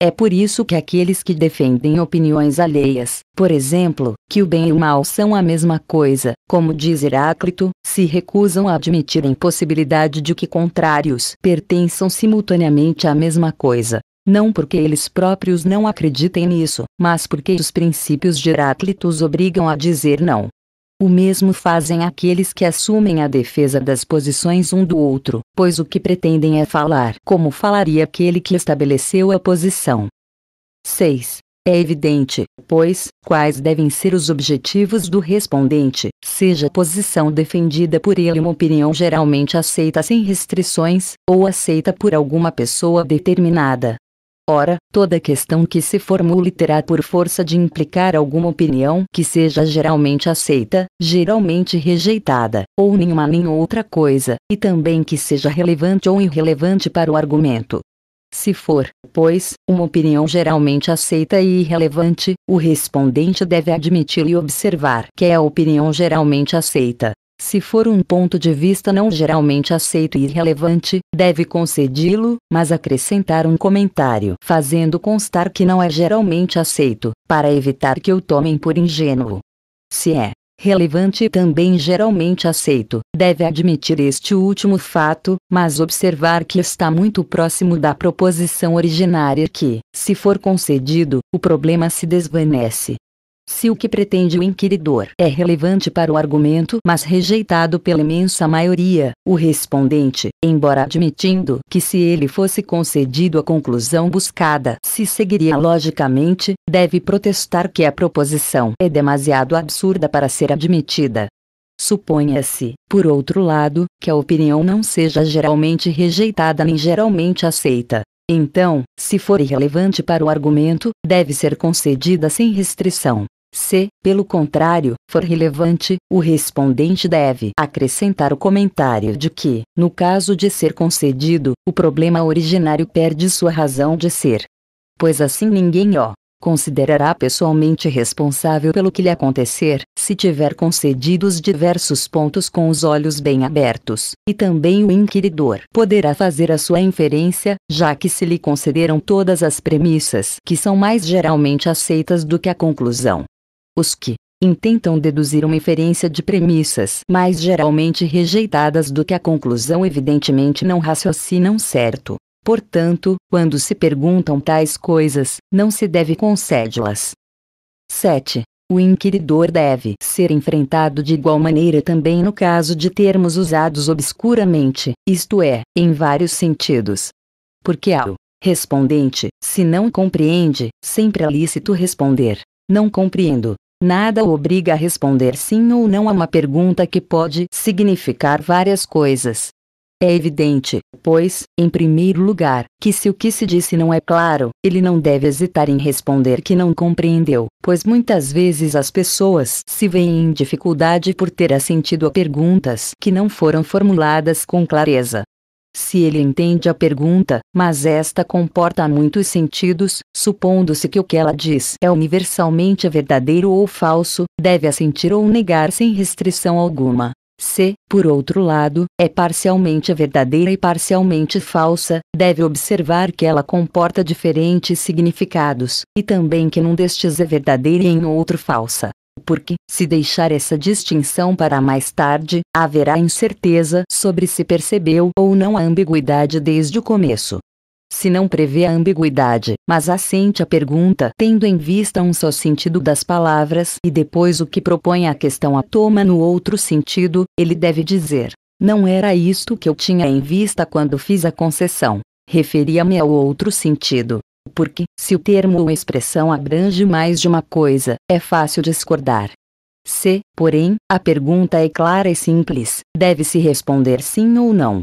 Speaker 1: É por isso que aqueles que defendem opiniões alheias, por exemplo, que o bem e o mal são a mesma coisa, como diz Heráclito, se recusam a admitir a impossibilidade de que contrários pertençam simultaneamente à mesma coisa não porque eles próprios não acreditem nisso, mas porque os princípios de Heráclito os obrigam a dizer não. O mesmo fazem aqueles que assumem a defesa das posições um do outro, pois o que pretendem é falar como falaria aquele que estabeleceu a posição. 6. É evidente, pois, quais devem ser os objetivos do respondente, seja a posição defendida por ele uma opinião geralmente aceita sem restrições, ou aceita por alguma pessoa determinada, Ora, toda questão que se formule terá por força de implicar alguma opinião que seja geralmente aceita, geralmente rejeitada, ou nenhuma nem outra coisa, e também que seja relevante ou irrelevante para o argumento. Se for, pois, uma opinião geralmente aceita e irrelevante, o respondente deve admiti e observar que é a opinião geralmente aceita, se for um ponto de vista não geralmente aceito e relevante, deve concedi-lo, mas acrescentar um comentário fazendo constar que não é geralmente aceito, para evitar que o tomem por ingênuo. Se é relevante e também geralmente aceito, deve admitir este último fato, mas observar que está muito próximo da proposição originária que, se for concedido, o problema se desvanece, se o que pretende o inquiridor é relevante para o argumento, mas rejeitado pela imensa maioria, o respondente, embora admitindo que se ele fosse concedido a conclusão buscada, se seguiria logicamente, deve protestar que a proposição é demasiado absurda para ser admitida. Suponha-se, por outro lado, que a opinião não seja geralmente rejeitada nem geralmente aceita, então, se for irrelevante para o argumento, deve ser concedida sem restrição. Se, pelo contrário, for relevante, o respondente deve acrescentar o comentário de que, no caso de ser concedido, o problema originário perde sua razão de ser. Pois assim ninguém ó considerará pessoalmente responsável pelo que lhe acontecer, se tiver concedido os diversos pontos com os olhos bem abertos, e também o inquiridor poderá fazer a sua inferência, já que se lhe concederam todas as premissas que são mais geralmente aceitas do que a conclusão. Os que intentam deduzir uma inferência de premissas mais geralmente rejeitadas do que a conclusão evidentemente não raciocinam certo, Portanto, quando se perguntam tais coisas, não se deve concedê-las. 7. O inquiridor deve ser enfrentado de igual maneira também no caso de termos usados obscuramente, isto é, em vários sentidos. Porque ao respondente, se não compreende, sempre é lícito responder: Não compreendo. Nada o obriga a responder sim ou não a uma pergunta que pode significar várias coisas, é evidente, pois, em primeiro lugar, que se o que se disse não é claro, ele não deve hesitar em responder que não compreendeu, pois muitas vezes as pessoas se veem em dificuldade por ter assentido a perguntas que não foram formuladas com clareza. Se ele entende a pergunta, mas esta comporta muitos sentidos, supondo-se que o que ela diz é universalmente verdadeiro ou falso, deve assentir ou negar sem restrição alguma se, por outro lado, é parcialmente verdadeira e parcialmente falsa, deve observar que ela comporta diferentes significados, e também que num destes é verdadeira e em outro falsa. Porque, se deixar essa distinção para mais tarde, haverá incerteza sobre se percebeu ou não a ambiguidade desde o começo se não prevê a ambiguidade, mas assente a pergunta tendo em vista um só sentido das palavras e depois o que propõe a questão a toma no outro sentido, ele deve dizer: Não era isto que eu tinha em vista quando fiz a concessão. Referia-me ao outro sentido. Porque, se o termo ou expressão abrange mais de uma coisa, é fácil discordar. Se, porém, a pergunta é clara e simples, deve-se responder sim ou não.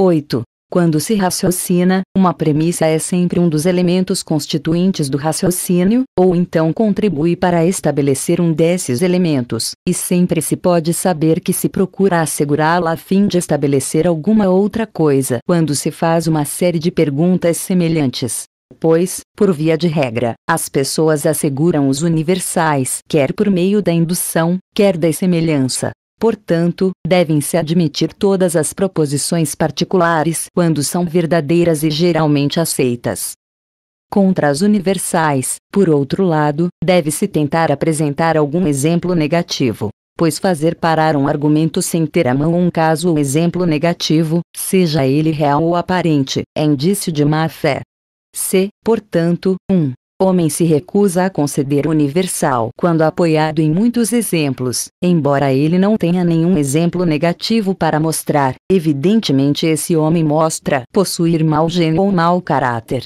Speaker 1: 8. Quando se raciocina, uma premissa é sempre um dos elementos constituintes do raciocínio, ou então contribui para estabelecer um desses elementos, e sempre se pode saber que se procura assegurá-la a fim de estabelecer alguma outra coisa quando se faz uma série de perguntas semelhantes. Pois, por via de regra, as pessoas asseguram os universais, quer por meio da indução, quer da semelhança, Portanto, devem-se admitir todas as proposições particulares quando são verdadeiras e geralmente aceitas. Contra as universais, por outro lado, deve-se tentar apresentar algum exemplo negativo, pois fazer parar um argumento sem ter à mão um caso ou exemplo negativo, seja ele real ou aparente, é indício de má fé. Se, portanto, um homem se recusa a conceder universal quando apoiado em muitos exemplos, embora ele não tenha nenhum exemplo negativo para mostrar, evidentemente esse homem mostra possuir mau gênio ou mau caráter.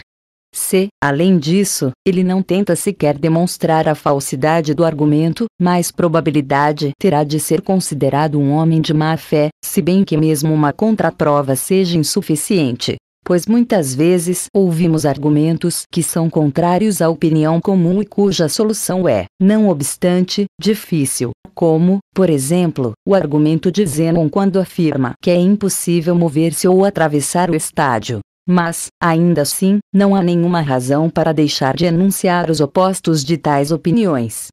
Speaker 1: C. Além disso, ele não tenta sequer demonstrar a falsidade do argumento, mas probabilidade terá de ser considerado um homem de má fé, se bem que mesmo uma contraprova seja insuficiente pois muitas vezes ouvimos argumentos que são contrários à opinião comum e cuja solução é, não obstante, difícil, como, por exemplo, o argumento de Zenon quando afirma que é impossível mover-se ou atravessar o estádio. Mas, ainda assim, não há nenhuma razão para deixar de enunciar os opostos de tais opiniões.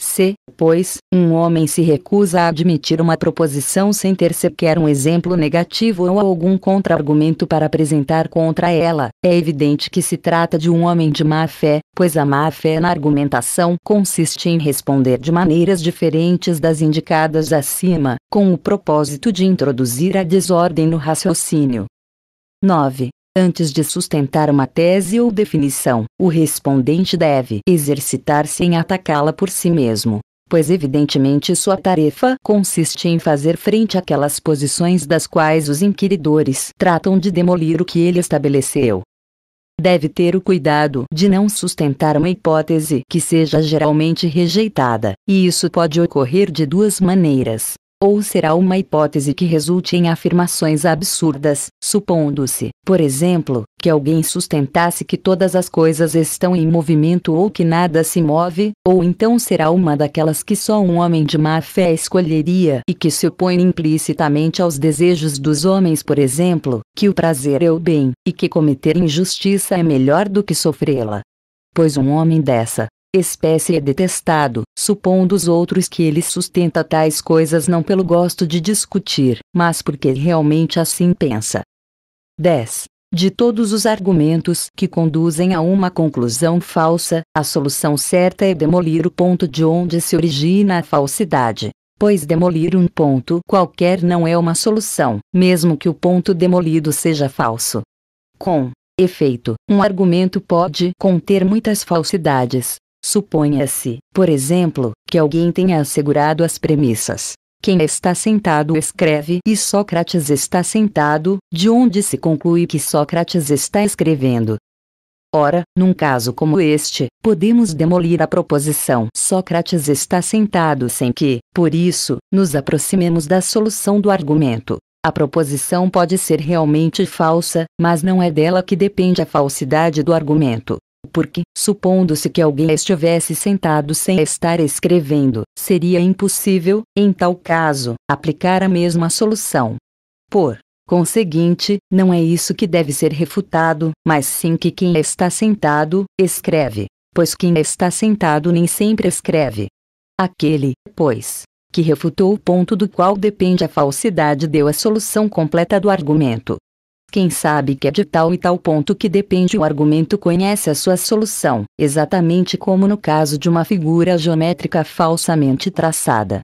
Speaker 1: Se, pois, um homem se recusa a admitir uma proposição sem ter sequer um exemplo negativo ou algum contra-argumento para apresentar contra ela, é evidente que se trata de um homem de má fé, pois a má fé na argumentação consiste em responder de maneiras diferentes das indicadas acima, com o propósito de introduzir a desordem no raciocínio. 9. Antes de sustentar uma tese ou definição, o respondente deve exercitar-se em atacá-la por si mesmo, pois evidentemente sua tarefa consiste em fazer frente àquelas posições das quais os inquiridores tratam de demolir o que ele estabeleceu. Deve ter o cuidado de não sustentar uma hipótese que seja geralmente rejeitada, e isso pode ocorrer de duas maneiras ou será uma hipótese que resulte em afirmações absurdas, supondo-se, por exemplo, que alguém sustentasse que todas as coisas estão em movimento ou que nada se move, ou então será uma daquelas que só um homem de má fé escolheria e que se opõe implicitamente aos desejos dos homens, por exemplo, que o prazer é o bem, e que cometer injustiça é melhor do que sofrê-la. Pois um homem dessa, espécie é detestado, supondo os outros que ele sustenta tais coisas não pelo gosto de discutir, mas porque realmente assim pensa. 10. De todos os argumentos que conduzem a uma conclusão falsa, a solução certa é demolir o ponto de onde se origina a falsidade. Pois demolir um ponto qualquer não é uma solução, mesmo que o ponto demolido seja falso. Com efeito, um argumento pode conter muitas falsidades, Suponha-se, por exemplo, que alguém tenha assegurado as premissas. Quem está sentado escreve e Sócrates está sentado, de onde se conclui que Sócrates está escrevendo. Ora, num caso como este, podemos demolir a proposição Sócrates está sentado sem que, por isso, nos aproximemos da solução do argumento. A proposição pode ser realmente falsa, mas não é dela que depende a falsidade do argumento porque, supondo-se que alguém estivesse sentado sem estar escrevendo, seria impossível, em tal caso, aplicar a mesma solução. Por conseguinte, não é isso que deve ser refutado, mas sim que quem está sentado, escreve, pois quem está sentado nem sempre escreve. Aquele, pois, que refutou o ponto do qual depende a falsidade deu a solução completa do argumento, quem sabe que é de tal e tal ponto que depende o argumento conhece a sua solução, exatamente como no caso de uma figura geométrica falsamente traçada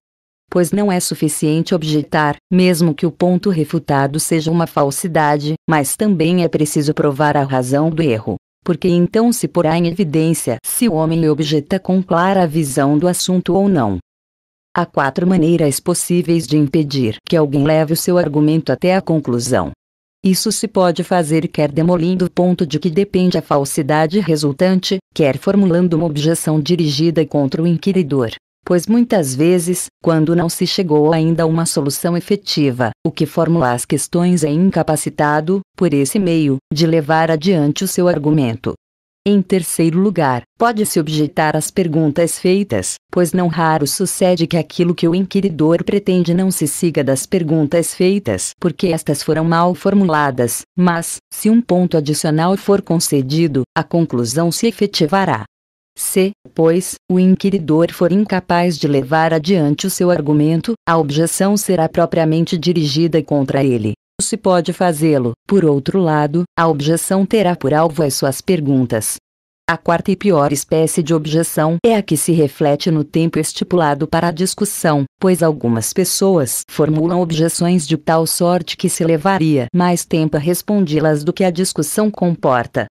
Speaker 1: pois não é suficiente objetar, mesmo que o ponto refutado seja uma falsidade, mas também é preciso provar a razão do erro. Porque então se porá em evidência se o homem objeta com clara visão do assunto ou não. Há quatro maneiras possíveis de impedir que alguém leve o seu argumento até a conclusão. Isso se pode fazer quer demolindo o ponto de que depende a falsidade resultante, quer formulando uma objeção dirigida contra o inquiridor. Pois muitas vezes, quando não se chegou ainda a uma solução efetiva, o que formula as questões é incapacitado, por esse meio, de levar adiante o seu argumento. Em terceiro lugar, pode-se objetar as perguntas feitas, pois não raro sucede que aquilo que o inquiridor pretende não se siga das perguntas feitas porque estas foram mal formuladas, mas, se um ponto adicional for concedido, a conclusão se efetivará. Se, pois, o inquiridor for incapaz de levar adiante o seu argumento, a objeção será propriamente dirigida contra ele se pode fazê-lo. Por outro lado, a objeção terá por alvo as suas perguntas. A quarta e pior espécie de objeção é a que se reflete no tempo estipulado para a discussão, pois algumas pessoas formulam objeções de tal sorte que se levaria mais tempo a respondê-las do que a discussão comporta.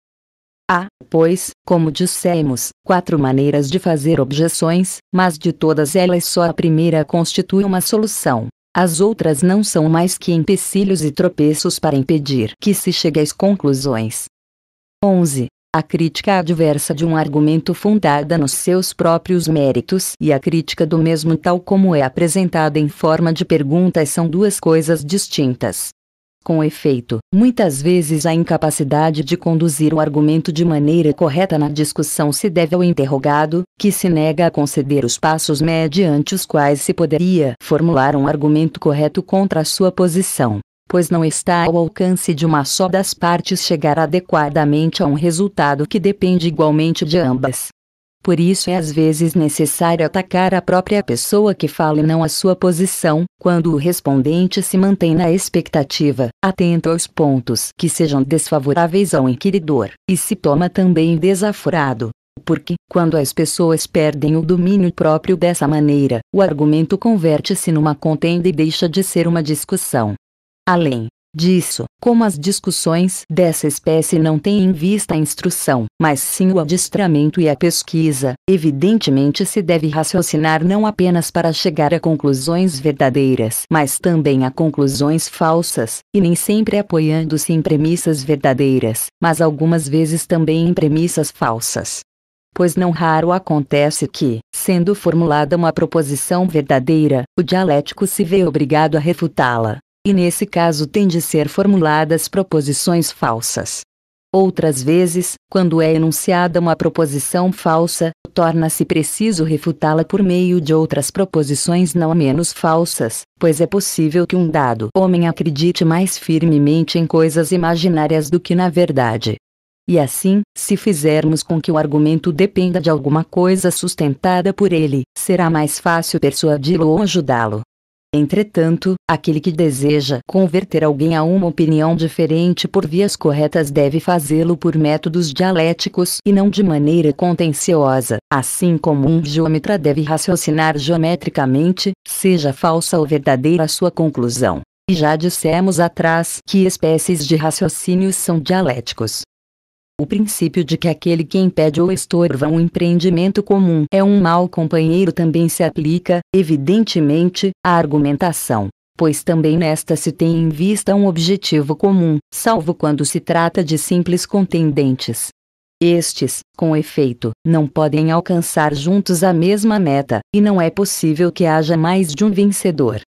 Speaker 1: Há, ah, pois, como dissemos, quatro maneiras de fazer objeções, mas de todas elas só a primeira constitui uma solução. As outras não são mais que empecilhos e tropeços para impedir que se chegue às conclusões. 11. A crítica adversa de um argumento fundada nos seus próprios méritos e a crítica do mesmo tal como é apresentada em forma de perguntas são duas coisas distintas. Com efeito, muitas vezes a incapacidade de conduzir o argumento de maneira correta na discussão se deve ao interrogado, que se nega a conceder os passos mediante os quais se poderia formular um argumento correto contra a sua posição, pois não está ao alcance de uma só das partes chegar adequadamente a um resultado que depende igualmente de ambas. Por isso é às vezes necessário atacar a própria pessoa que fala e não a sua posição, quando o respondente se mantém na expectativa, atento aos pontos que sejam desfavoráveis ao inquiridor, e se toma também desaforado. Porque, quando as pessoas perdem o domínio próprio dessa maneira, o argumento converte-se numa contenda e deixa de ser uma discussão. Além disso, como as discussões dessa espécie não têm em vista a instrução, mas sim o adestramento e a pesquisa, evidentemente se deve raciocinar não apenas para chegar a conclusões verdadeiras, mas também a conclusões falsas, e nem sempre apoiando-se em premissas verdadeiras, mas algumas vezes também em premissas falsas pois não raro acontece que, sendo formulada uma proposição verdadeira, o dialético se vê obrigado a refutá-la, e nesse caso tem de ser formuladas proposições falsas. Outras vezes, quando é enunciada uma proposição falsa, torna-se preciso refutá-la por meio de outras proposições não menos falsas, pois é possível que um dado homem acredite mais firmemente em coisas imaginárias do que na verdade. E assim, se fizermos com que o argumento dependa de alguma coisa sustentada por ele, será mais fácil persuadi-lo ou ajudá-lo. Entretanto, aquele que deseja converter alguém a uma opinião diferente por vias corretas deve fazê-lo por métodos dialéticos e não de maneira contenciosa, assim como um geômetra deve raciocinar geometricamente, seja falsa ou verdadeira a sua conclusão. E já dissemos atrás que espécies de raciocínios são dialéticos. O princípio de que aquele que impede ou estorva um empreendimento comum é um mau companheiro também se aplica, evidentemente, à argumentação pois também nesta se tem em vista um objetivo comum, salvo quando se trata de simples contendentes. Estes, com efeito, não podem alcançar juntos a mesma meta, e não é possível que haja mais de um vencedor.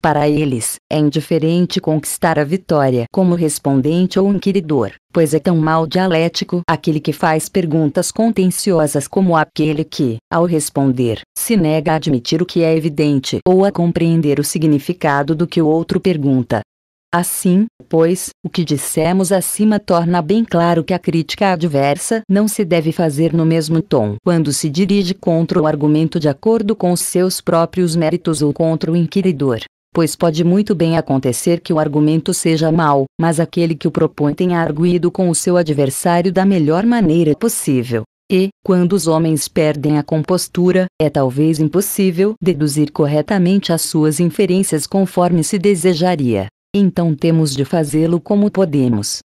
Speaker 1: Para eles, é indiferente conquistar a vitória como respondente ou inquiridor, pois é tão mal dialético aquele que faz perguntas contenciosas como aquele que, ao responder, se nega a admitir o que é evidente ou a compreender o significado do que o outro pergunta. Assim, pois, o que dissemos acima torna bem claro que a crítica adversa não se deve fazer no mesmo tom quando se dirige contra o argumento de acordo com os seus próprios méritos ou contra o inquiridor, pois pode muito bem acontecer que o argumento seja mau, mas aquele que o propõe tenha arguído com o seu adversário da melhor maneira possível. E, quando os homens perdem a compostura, é talvez impossível deduzir corretamente as suas inferências conforme se desejaria. Então temos de fazê-lo como podemos,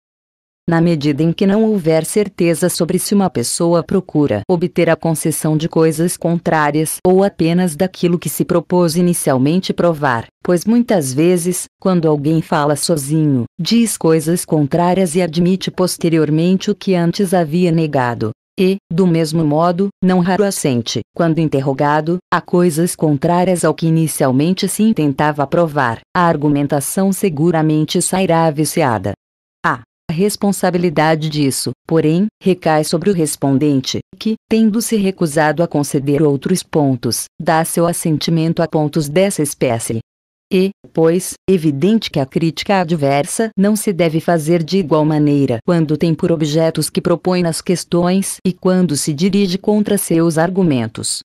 Speaker 1: na medida em que não houver certeza sobre se uma pessoa procura obter a concessão de coisas contrárias ou apenas daquilo que se propôs inicialmente provar, pois muitas vezes, quando alguém fala sozinho, diz coisas contrárias e admite posteriormente o que antes havia negado. E, do mesmo modo, não raro assente, quando interrogado, a coisas contrárias ao que inicialmente se intentava provar, a argumentação seguramente sairá viciada. A responsabilidade disso, porém, recai sobre o respondente, que, tendo-se recusado a conceder outros pontos, dá seu assentimento a pontos dessa espécie. E, pois, evidente que a crítica adversa não se deve fazer de igual maneira quando tem por objetos que propõe nas questões e quando se dirige contra seus argumentos.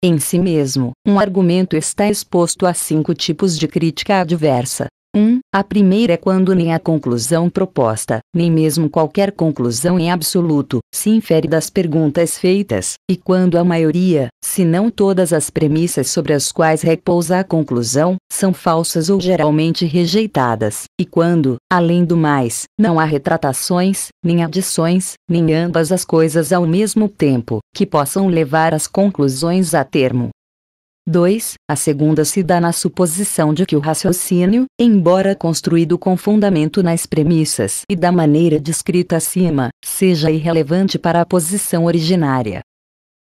Speaker 1: Em si mesmo, um argumento está exposto a cinco tipos de crítica adversa, 1. A primeira é quando nem a conclusão proposta, nem mesmo qualquer conclusão em absoluto, se infere das perguntas feitas, e quando a maioria, se não todas as premissas sobre as quais repousa a conclusão, são falsas ou geralmente rejeitadas, e quando, além do mais, não há retratações, nem adições, nem ambas as coisas ao mesmo tempo, que possam levar as conclusões a termo. 2. A segunda se dá na suposição de que o raciocínio, embora construído com fundamento nas premissas e da maneira descrita acima, seja irrelevante para a posição originária.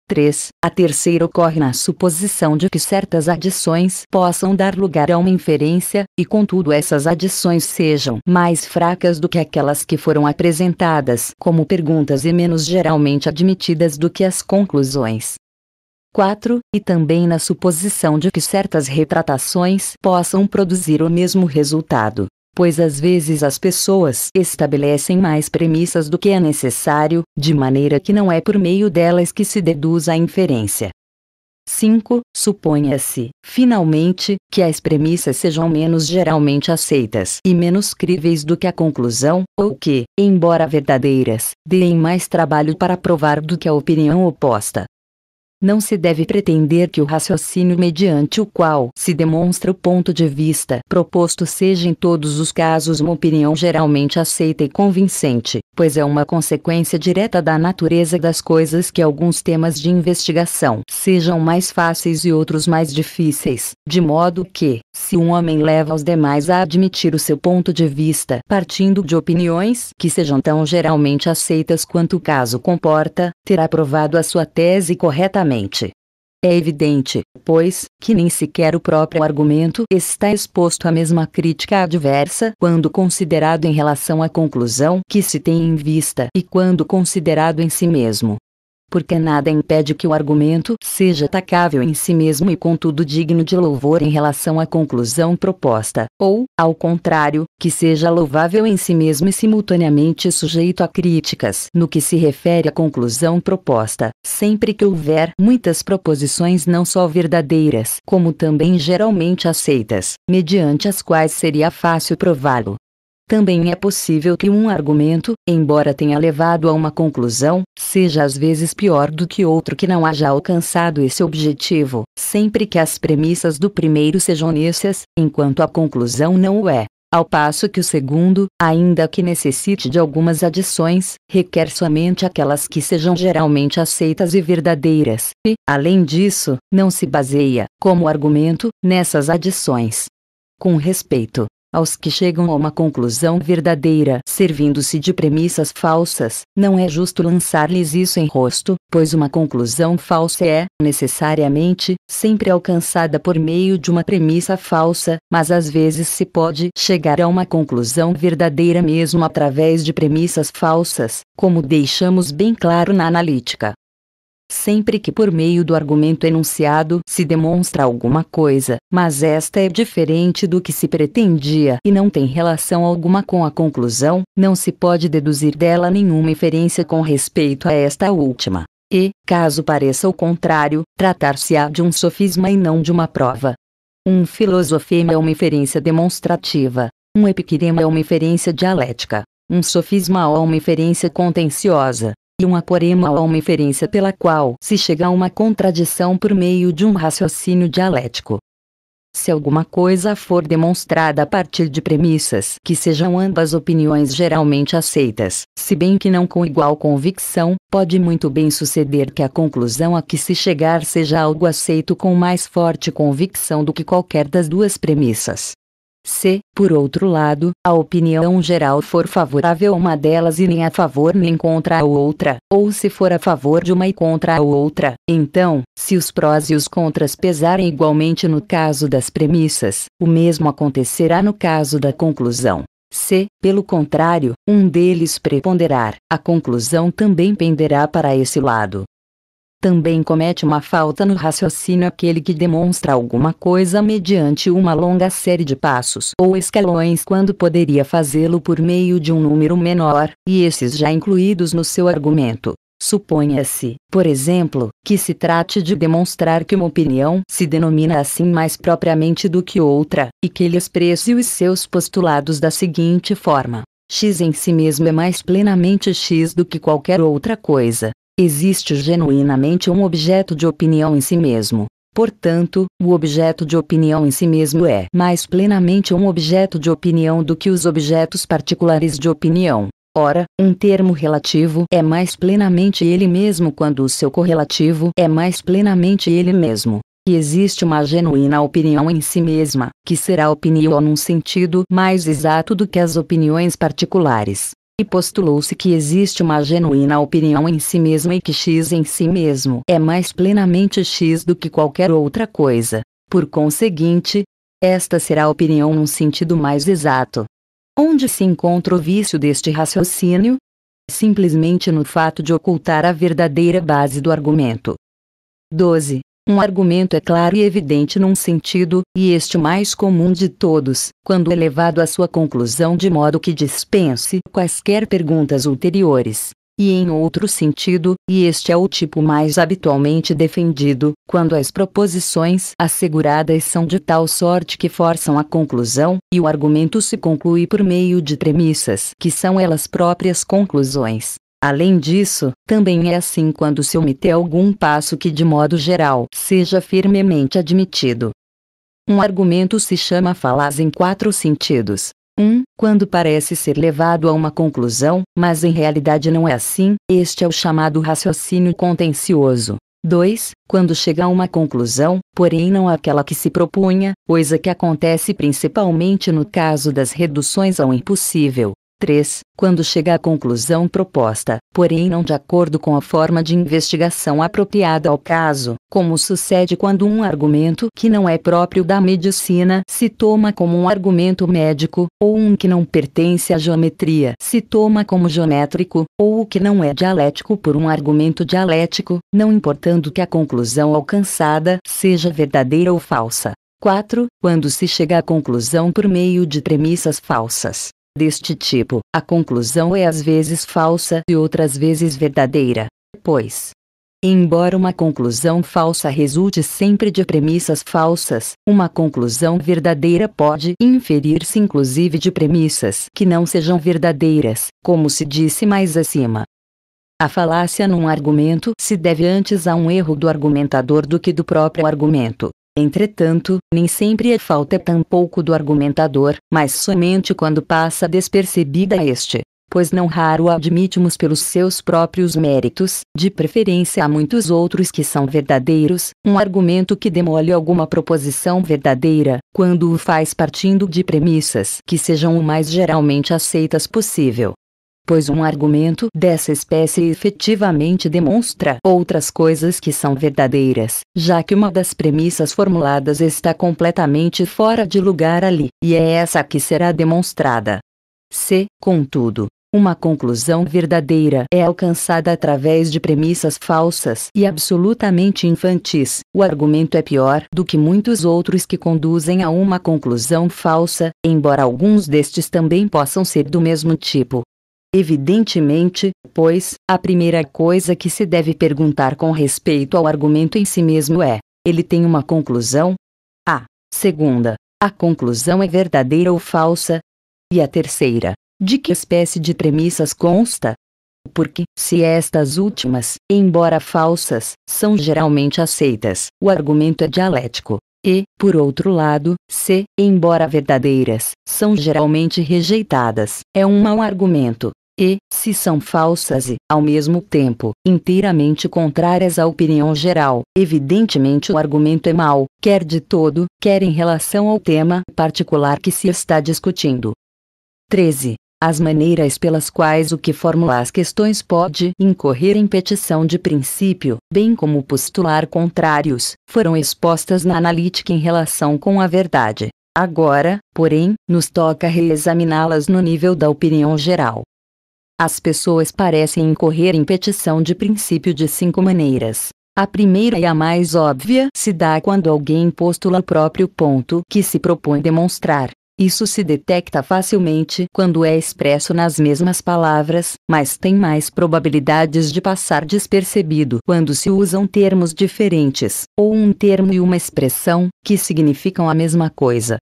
Speaker 1: 3. A terceira ocorre na suposição de que certas adições possam dar lugar a uma inferência, e contudo essas adições sejam mais fracas do que aquelas que foram apresentadas como perguntas e menos geralmente admitidas do que as conclusões. 4, e também na suposição de que certas retratações possam produzir o mesmo resultado, pois às vezes as pessoas estabelecem mais premissas do que é necessário, de maneira que não é por meio delas que se deduz a inferência. 5. Suponha-se, finalmente, que as premissas sejam menos geralmente aceitas e menos críveis do que a conclusão, ou que, embora verdadeiras, deem mais trabalho para provar do que a opinião oposta. Não se deve pretender que o raciocínio mediante o qual se demonstra o ponto de vista proposto seja em todos os casos uma opinião geralmente aceita e convincente pois é uma consequência direta da natureza das coisas que alguns temas de investigação sejam mais fáceis e outros mais difíceis, de modo que, se um homem leva os demais a admitir o seu ponto de vista partindo de opiniões que sejam tão geralmente aceitas quanto o caso comporta, terá provado a sua tese corretamente. É evidente, pois, que nem sequer o próprio argumento está exposto à mesma crítica adversa quando considerado em relação à conclusão que se tem em vista e quando considerado em si mesmo porque nada impede que o argumento seja atacável em si mesmo e contudo digno de louvor em relação à conclusão proposta, ou, ao contrário, que seja louvável em si mesmo e simultaneamente sujeito a críticas no que se refere à conclusão proposta, sempre que houver muitas proposições não só verdadeiras, como também geralmente aceitas, mediante as quais seria fácil prová-lo. Também é possível que um argumento, embora tenha levado a uma conclusão, seja às vezes pior do que outro que não haja alcançado esse objetivo, sempre que as premissas do primeiro sejam essas, enquanto a conclusão não o é. Ao passo que o segundo, ainda que necessite de algumas adições, requer somente aquelas que sejam geralmente aceitas e verdadeiras, e, além disso, não se baseia, como argumento, nessas adições. Com respeito aos que chegam a uma conclusão verdadeira servindo-se de premissas falsas, não é justo lançar-lhes isso em rosto, pois uma conclusão falsa é, necessariamente, sempre alcançada por meio de uma premissa falsa, mas às vezes se pode chegar a uma conclusão verdadeira mesmo através de premissas falsas, como deixamos bem claro na analítica sempre que por meio do argumento enunciado se demonstra alguma coisa, mas esta é diferente do que se pretendia e não tem relação alguma com a conclusão, não se pode deduzir dela nenhuma inferência com respeito a esta última. E, caso pareça o contrário, tratar-se-á de um sofisma e não de uma prova. Um filosofema é uma inferência demonstrativa. Um epicurema é uma inferência dialética. Um sofisma é uma inferência contenciosa entre um aporema ou uma inferência pela qual se chega a uma contradição por meio de um raciocínio dialético. Se alguma coisa for demonstrada a partir de premissas que sejam ambas opiniões geralmente aceitas, se bem que não com igual convicção, pode muito bem suceder que a conclusão a que se chegar seja algo aceito com mais forte convicção do que qualquer das duas premissas. Se, por outro lado, a opinião geral for favorável a uma delas e nem a favor nem contra a outra, ou se for a favor de uma e contra a outra, então, se os prós e os contras pesarem igualmente no caso das premissas, o mesmo acontecerá no caso da conclusão. Se, pelo contrário, um deles preponderar, a conclusão também penderá para esse lado também comete uma falta no raciocínio aquele que demonstra alguma coisa mediante uma longa série de passos ou escalões quando poderia fazê-lo por meio de um número menor, e esses já incluídos no seu argumento. Suponha-se, por exemplo, que se trate de demonstrar que uma opinião se denomina assim mais propriamente do que outra, e que ele expresse os seus postulados da seguinte forma: X em si mesmo é mais plenamente X do que qualquer outra coisa, Existe genuinamente um objeto de opinião em si mesmo. Portanto, o objeto de opinião em si mesmo é mais plenamente um objeto de opinião do que os objetos particulares de opinião. Ora, um termo relativo é mais plenamente ele mesmo quando o seu correlativo é mais plenamente ele mesmo. E existe uma genuína opinião em si mesma, que será opinião num sentido mais exato do que as opiniões particulares e postulou-se que existe uma genuína opinião em si mesmo e que X em si mesmo é mais plenamente X do que qualquer outra coisa. Por conseguinte, esta será a opinião num sentido mais exato. Onde se encontra o vício deste raciocínio? Simplesmente no fato de ocultar a verdadeira base do argumento. 12. Um argumento é claro e evidente num sentido, e este mais comum de todos, quando é levado à sua conclusão de modo que dispense quaisquer perguntas ulteriores. E em outro sentido, e este é o tipo mais habitualmente defendido, quando as proposições asseguradas são de tal sorte que forçam a conclusão, e o argumento se conclui por meio de premissas que são elas próprias conclusões. Além disso, também é assim quando se omite algum passo que de modo geral seja firmemente admitido. Um argumento se chama falaz em quatro sentidos. 1. Um, quando parece ser levado a uma conclusão, mas em realidade não é assim, este é o chamado raciocínio contencioso. 2. Quando chega a uma conclusão, porém não aquela que se propunha, coisa que acontece principalmente no caso das reduções ao impossível. 3, quando chega à conclusão proposta, porém não de acordo com a forma de investigação apropriada ao caso, como sucede quando um argumento que não é próprio da medicina se toma como um argumento médico, ou um que não pertence à geometria se toma como geométrico, ou o que não é dialético por um argumento dialético, não importando que a conclusão alcançada seja verdadeira ou falsa. 4. Quando se chega à conclusão por meio de premissas falsas deste tipo, a conclusão é às vezes falsa e outras vezes verdadeira, pois, embora uma conclusão falsa resulte sempre de premissas falsas, uma conclusão verdadeira pode inferir-se inclusive de premissas que não sejam verdadeiras, como se disse mais acima. A falácia num argumento se deve antes a um erro do argumentador do que do próprio argumento. Entretanto, nem sempre a é falta é tampouco do argumentador, mas somente quando passa despercebida a este. Pois não raro admitimos pelos seus próprios méritos, de preferência a muitos outros que são verdadeiros, um argumento que demole alguma proposição verdadeira, quando o faz partindo de premissas que sejam o mais geralmente aceitas possível pois um argumento dessa espécie efetivamente demonstra outras coisas que são verdadeiras, já que uma das premissas formuladas está completamente fora de lugar ali, e é essa que será demonstrada. Se, contudo, uma conclusão verdadeira é alcançada através de premissas falsas e absolutamente infantis. O argumento é pior do que muitos outros que conduzem a uma conclusão falsa, embora alguns destes também possam ser do mesmo tipo. Evidentemente, pois, a primeira coisa que se deve perguntar com respeito ao argumento em si mesmo é: ele tem uma conclusão? A segunda, a conclusão é verdadeira ou falsa? E a terceira, de que espécie de premissas consta? Porque, se estas últimas, embora falsas, são geralmente aceitas, o argumento é dialético. E, por outro lado, se, embora verdadeiras, são geralmente rejeitadas, é um mau argumento e, se são falsas e, ao mesmo tempo, inteiramente contrárias à opinião geral, evidentemente o argumento é mau, quer de todo, quer em relação ao tema particular que se está discutindo. 13. As maneiras pelas quais o que formula as questões pode incorrer em petição de princípio, bem como postular contrários, foram expostas na analítica em relação com a verdade. Agora, porém, nos toca reexaminá-las no nível da opinião geral. As pessoas parecem incorrer em petição de princípio de cinco maneiras. A primeira e a mais óbvia se dá quando alguém postula o próprio ponto que se propõe demonstrar. Isso se detecta facilmente quando é expresso nas mesmas palavras, mas tem mais probabilidades de passar despercebido quando se usam termos diferentes, ou um termo e uma expressão, que significam a mesma coisa.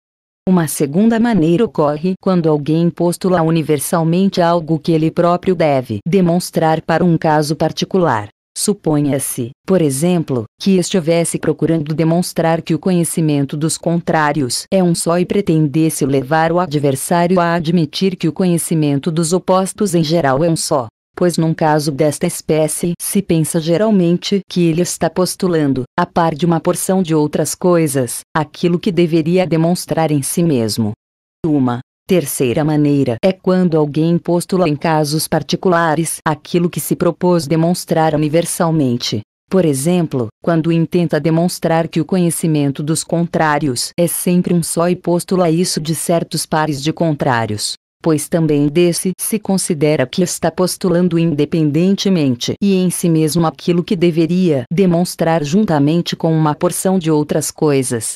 Speaker 1: Uma segunda maneira ocorre quando alguém postula universalmente algo que ele próprio deve demonstrar para um caso particular. Suponha-se, por exemplo, que estivesse procurando demonstrar que o conhecimento dos contrários é um só e pretendesse levar o adversário a admitir que o conhecimento dos opostos em geral é um só pois num caso desta espécie se pensa geralmente que ele está postulando, a par de uma porção de outras coisas, aquilo que deveria demonstrar em si mesmo. Uma terceira maneira é quando alguém postula em casos particulares aquilo que se propôs demonstrar universalmente. Por exemplo, quando intenta demonstrar que o conhecimento dos contrários é sempre um só e postula isso de certos pares de contrários pois também desse se considera que está postulando independentemente e em si mesmo aquilo que deveria demonstrar juntamente com uma porção de outras coisas.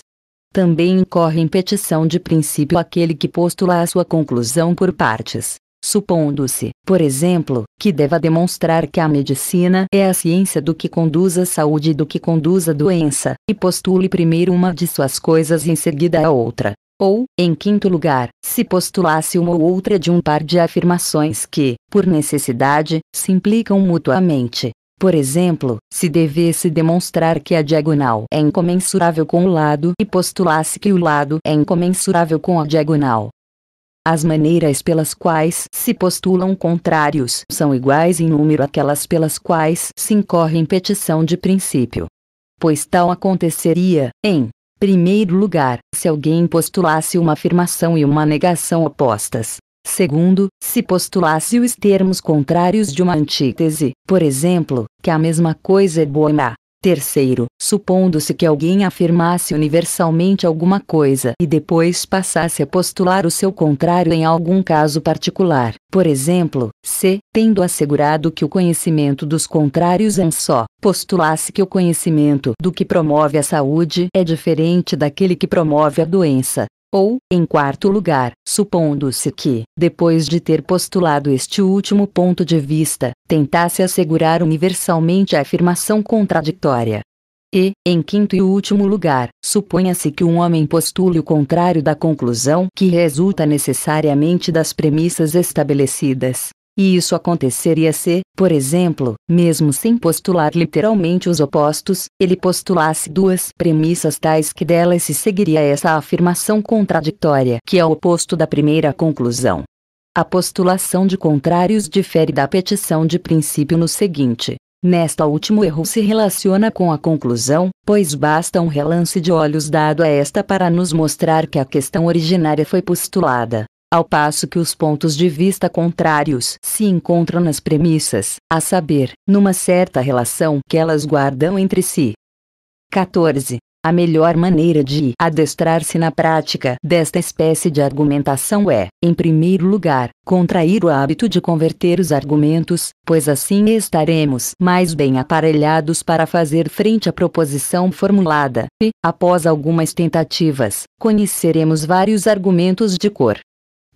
Speaker 1: Também incorre em petição de princípio aquele que postula a sua conclusão por partes supondo-se, por exemplo, que deva demonstrar que a medicina é a ciência do que conduz à saúde e do que conduz à doença, e postule primeiro uma de suas coisas e em seguida a outra, ou, em quinto lugar, se postulasse uma ou outra de um par de afirmações que, por necessidade, se implicam mutuamente. Por exemplo, se devesse demonstrar que a diagonal é incomensurável com o lado e postulasse que o lado é incomensurável com a diagonal. As maneiras pelas quais se postulam contrários são iguais em número àquelas pelas quais se incorre em petição de princípio. Pois tal aconteceria, em Primeiro lugar, se alguém postulasse uma afirmação e uma negação opostas. Segundo, se postulasse os termos contrários de uma antítese, por exemplo, que a mesma coisa é boa e má, Terceiro, supondo-se que alguém afirmasse universalmente alguma coisa e depois passasse a postular o seu contrário em algum caso particular. Por exemplo, se, tendo assegurado que o conhecimento dos contrários é um só, postulasse que o conhecimento do que promove a saúde é diferente daquele que promove a doença, ou, em quarto lugar, supondo-se que, depois de ter postulado este último ponto de vista, tentasse assegurar universalmente a afirmação contraditória. E, em quinto e último lugar, suponha-se que um homem postule o contrário da conclusão que resulta necessariamente das premissas estabelecidas. E isso aconteceria se, por exemplo, mesmo sem postular literalmente os opostos, ele postulasse duas premissas tais que delas se seguiria essa afirmação contraditória que é o oposto da primeira conclusão. A postulação de contrários difere da petição de princípio no seguinte: Nesta último erro se relaciona com a conclusão, pois basta um relance de olhos dado a esta para nos mostrar que a questão originária foi postulada ao passo que os pontos de vista contrários se encontram nas premissas, a saber, numa certa relação que elas guardam entre si. 14. A melhor maneira de adestrar-se na prática desta espécie de argumentação é, em primeiro lugar, contrair o hábito de converter os argumentos, pois assim estaremos mais bem aparelhados para fazer frente à proposição formulada, e, após algumas tentativas, conheceremos vários argumentos de cor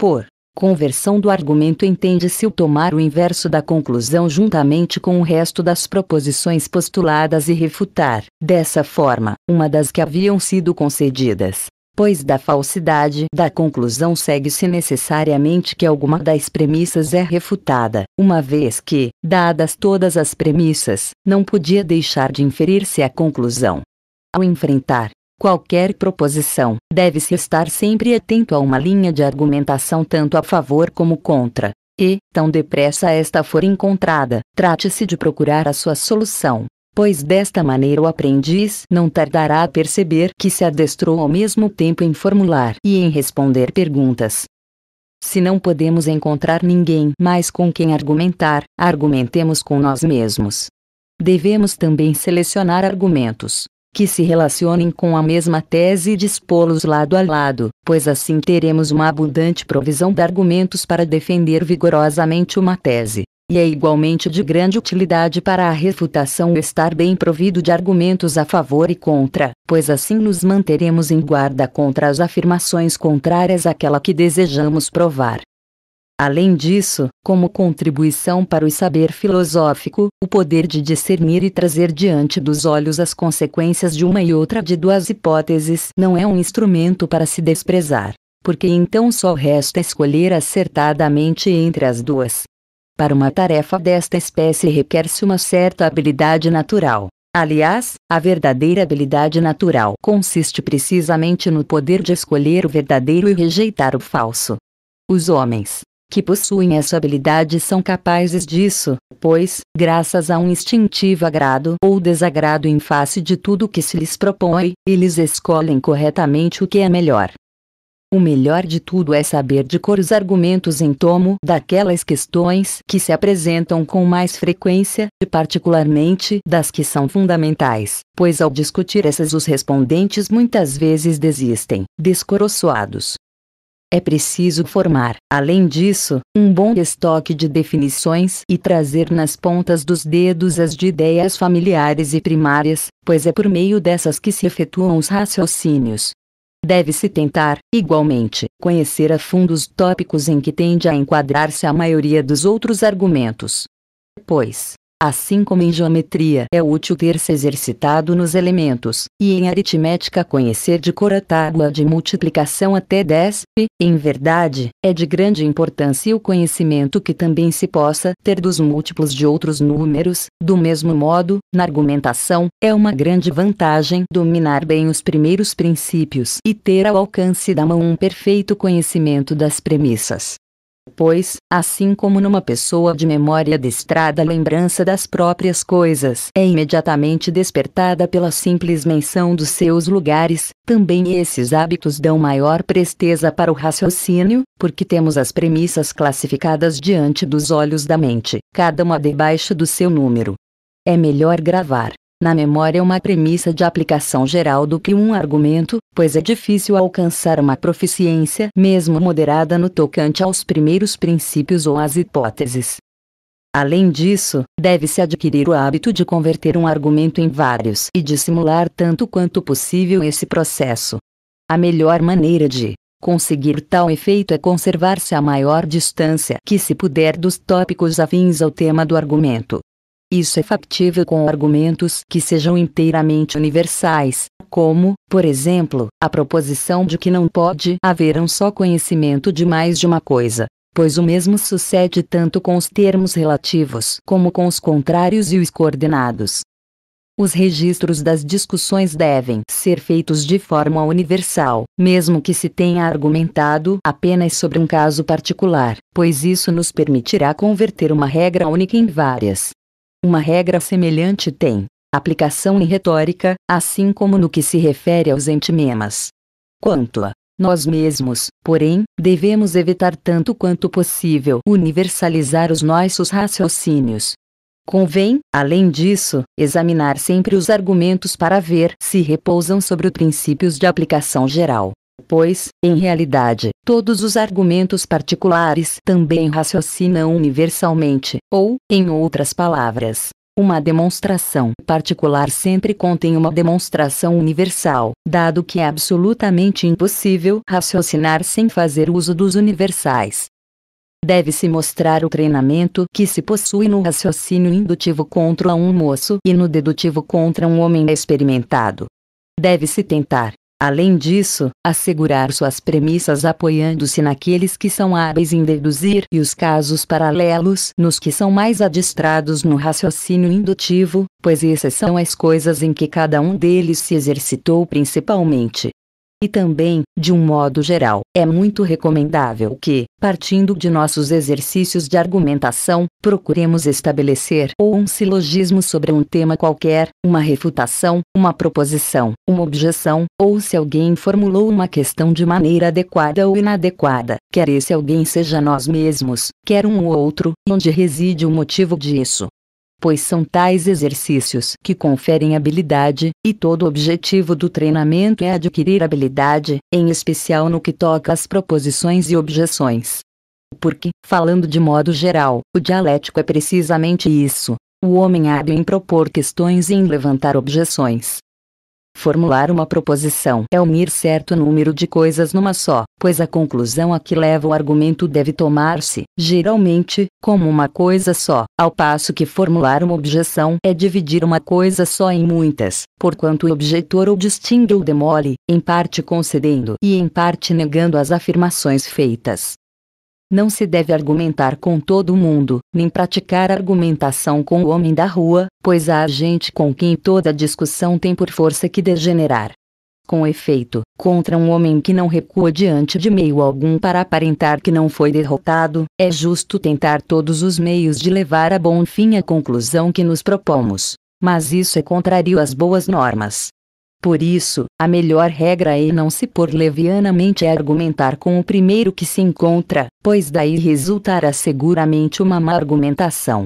Speaker 1: por conversão do argumento entende-se o tomar o inverso da conclusão juntamente com o resto das proposições postuladas e refutar, dessa forma, uma das que haviam sido concedidas. Pois da falsidade da conclusão segue-se necessariamente que alguma das premissas é refutada, uma vez que, dadas todas as premissas, não podia deixar de inferir-se a conclusão. Ao enfrentar Qualquer proposição deve-se estar sempre atento a uma linha de argumentação tanto a favor como contra. E, tão depressa esta for encontrada, trate-se de procurar a sua solução, pois desta maneira o aprendiz não tardará a perceber que se adestrou ao mesmo tempo em formular e em responder perguntas. Se não podemos encontrar ninguém mais com quem argumentar, argumentemos com nós mesmos. Devemos também selecionar argumentos, que se relacionem com a mesma tese e dispô-los lado a lado, pois assim teremos uma abundante provisão de argumentos para defender vigorosamente uma tese. E é igualmente de grande utilidade para a refutação estar bem provido de argumentos a favor e contra, pois assim nos manteremos em guarda contra as afirmações contrárias àquela que desejamos provar. Além disso, como contribuição para o saber filosófico, o poder de discernir e trazer diante dos olhos as consequências de uma e outra de duas hipóteses não é um instrumento para se desprezar, porque então só resta escolher acertadamente entre as duas. Para uma tarefa desta espécie requer-se uma certa habilidade natural. Aliás, a verdadeira habilidade natural consiste precisamente no poder de escolher o verdadeiro e rejeitar o falso. Os homens, que possuem essa habilidade são capazes disso, pois, graças a um instintivo agrado ou desagrado em face de tudo que se lhes propõe, eles escolhem corretamente o que é melhor. O melhor de tudo é saber de cor os argumentos em tomo daquelas questões que se apresentam com mais frequência, e particularmente das que são fundamentais, pois ao discutir essas os respondentes muitas vezes desistem, descoroçoados, é preciso formar, além disso, um bom estoque de definições e trazer nas pontas dos dedos as de ideias familiares e primárias, pois é por meio dessas que se efetuam os raciocínios. Deve-se tentar, igualmente, conhecer a fundo os tópicos em que tende a enquadrar-se a maioria dos outros argumentos. Pois, Assim como em geometria é útil ter se exercitado nos elementos, e em aritmética conhecer de cor a tábua de multiplicação até 10, e, em verdade, é de grande importância o conhecimento que também se possa ter dos múltiplos de outros números, do mesmo modo, na argumentação, é uma grande vantagem dominar bem os primeiros princípios e ter ao alcance da mão um perfeito conhecimento das premissas. Pois, assim como numa pessoa de memória adestrada a lembrança das próprias coisas é imediatamente despertada pela simples menção dos seus lugares, também esses hábitos dão maior presteza para o raciocínio, porque temos as premissas classificadas diante dos olhos da mente, cada uma debaixo do seu número. É melhor gravar na memória é uma premissa de aplicação geral do que um argumento, pois é difícil alcançar uma proficiência mesmo moderada no tocante aos primeiros princípios ou às hipóteses. Além disso, deve-se adquirir o hábito de converter um argumento em vários e dissimular tanto quanto possível esse processo. A melhor maneira de conseguir tal efeito é conservar-se a maior distância que se puder dos tópicos afins ao tema do argumento. Isso é factível com argumentos que sejam inteiramente universais, como, por exemplo, a proposição de que não pode haver um só conhecimento de mais de uma coisa, pois o mesmo sucede tanto com os termos relativos como com os contrários e os coordenados. Os registros das discussões devem ser feitos de forma universal, mesmo que se tenha argumentado apenas sobre um caso particular, pois isso nos permitirá converter uma regra única em várias. Uma regra semelhante tem aplicação em retórica, assim como no que se refere aos entimemas. Quanto a nós mesmos, porém, devemos evitar tanto quanto possível universalizar os nossos raciocínios. Convém, além disso, examinar sempre os argumentos para ver se repousam sobre os princípios de aplicação geral pois, em realidade, todos os argumentos particulares também raciocinam universalmente, ou, em outras palavras, uma demonstração particular sempre contém uma demonstração universal, dado que é absolutamente impossível raciocinar sem fazer uso dos universais. Deve-se mostrar o treinamento que se possui no raciocínio indutivo contra um moço e no dedutivo contra um homem experimentado. Deve-se tentar, Além disso, assegurar suas premissas apoiando-se naqueles que são hábeis em deduzir e os casos paralelos nos que são mais adstrados no raciocínio indutivo, pois essas são as coisas em que cada um deles se exercitou principalmente e também, de um modo geral, é muito recomendável que, partindo de nossos exercícios de argumentação, procuremos estabelecer ou um silogismo sobre um tema qualquer, uma refutação, uma proposição, uma objeção, ou se alguém formulou uma questão de maneira adequada ou inadequada, quer esse alguém seja nós mesmos, quer um ou outro, onde reside o motivo disso, pois são tais exercícios que conferem habilidade, e todo o objetivo do treinamento é adquirir habilidade, em especial no que toca às proposições e objeções. Porque, falando de modo geral, o dialético é precisamente isso. O homem hábil em propor questões e em levantar objeções. Formular uma proposição é unir certo número de coisas numa só, pois a conclusão a que leva o argumento deve tomar-se, geralmente, como uma coisa só, ao passo que formular uma objeção é dividir uma coisa só em muitas, porquanto o objetor ou distingue ou demole, em parte concedendo e em parte negando as afirmações feitas. Não se deve argumentar com todo mundo, nem praticar argumentação com o homem da rua, pois há gente com quem toda discussão tem por força que degenerar. Com efeito, contra um homem que não recua diante de meio algum para aparentar que não foi derrotado, é justo tentar todos os meios de levar a bom fim a conclusão que nos propomos. Mas isso é contrário às boas normas. Por isso, a melhor regra é não se pôr levianamente a argumentar com o primeiro que se encontra, pois daí resultará seguramente uma má argumentação.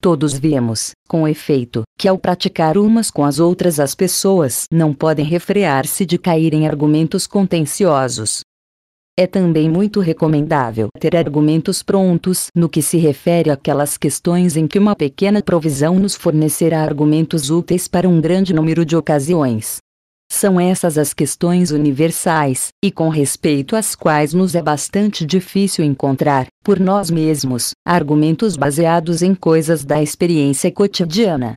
Speaker 1: Todos vemos, com efeito, que ao praticar umas com as outras as pessoas não podem refrear-se de cair em argumentos contenciosos. É também muito recomendável ter argumentos prontos no que se refere àquelas questões em que uma pequena provisão nos fornecerá argumentos úteis para um grande número de ocasiões. São essas as questões universais, e com respeito às quais nos é bastante difícil encontrar, por nós mesmos, argumentos baseados em coisas da experiência cotidiana.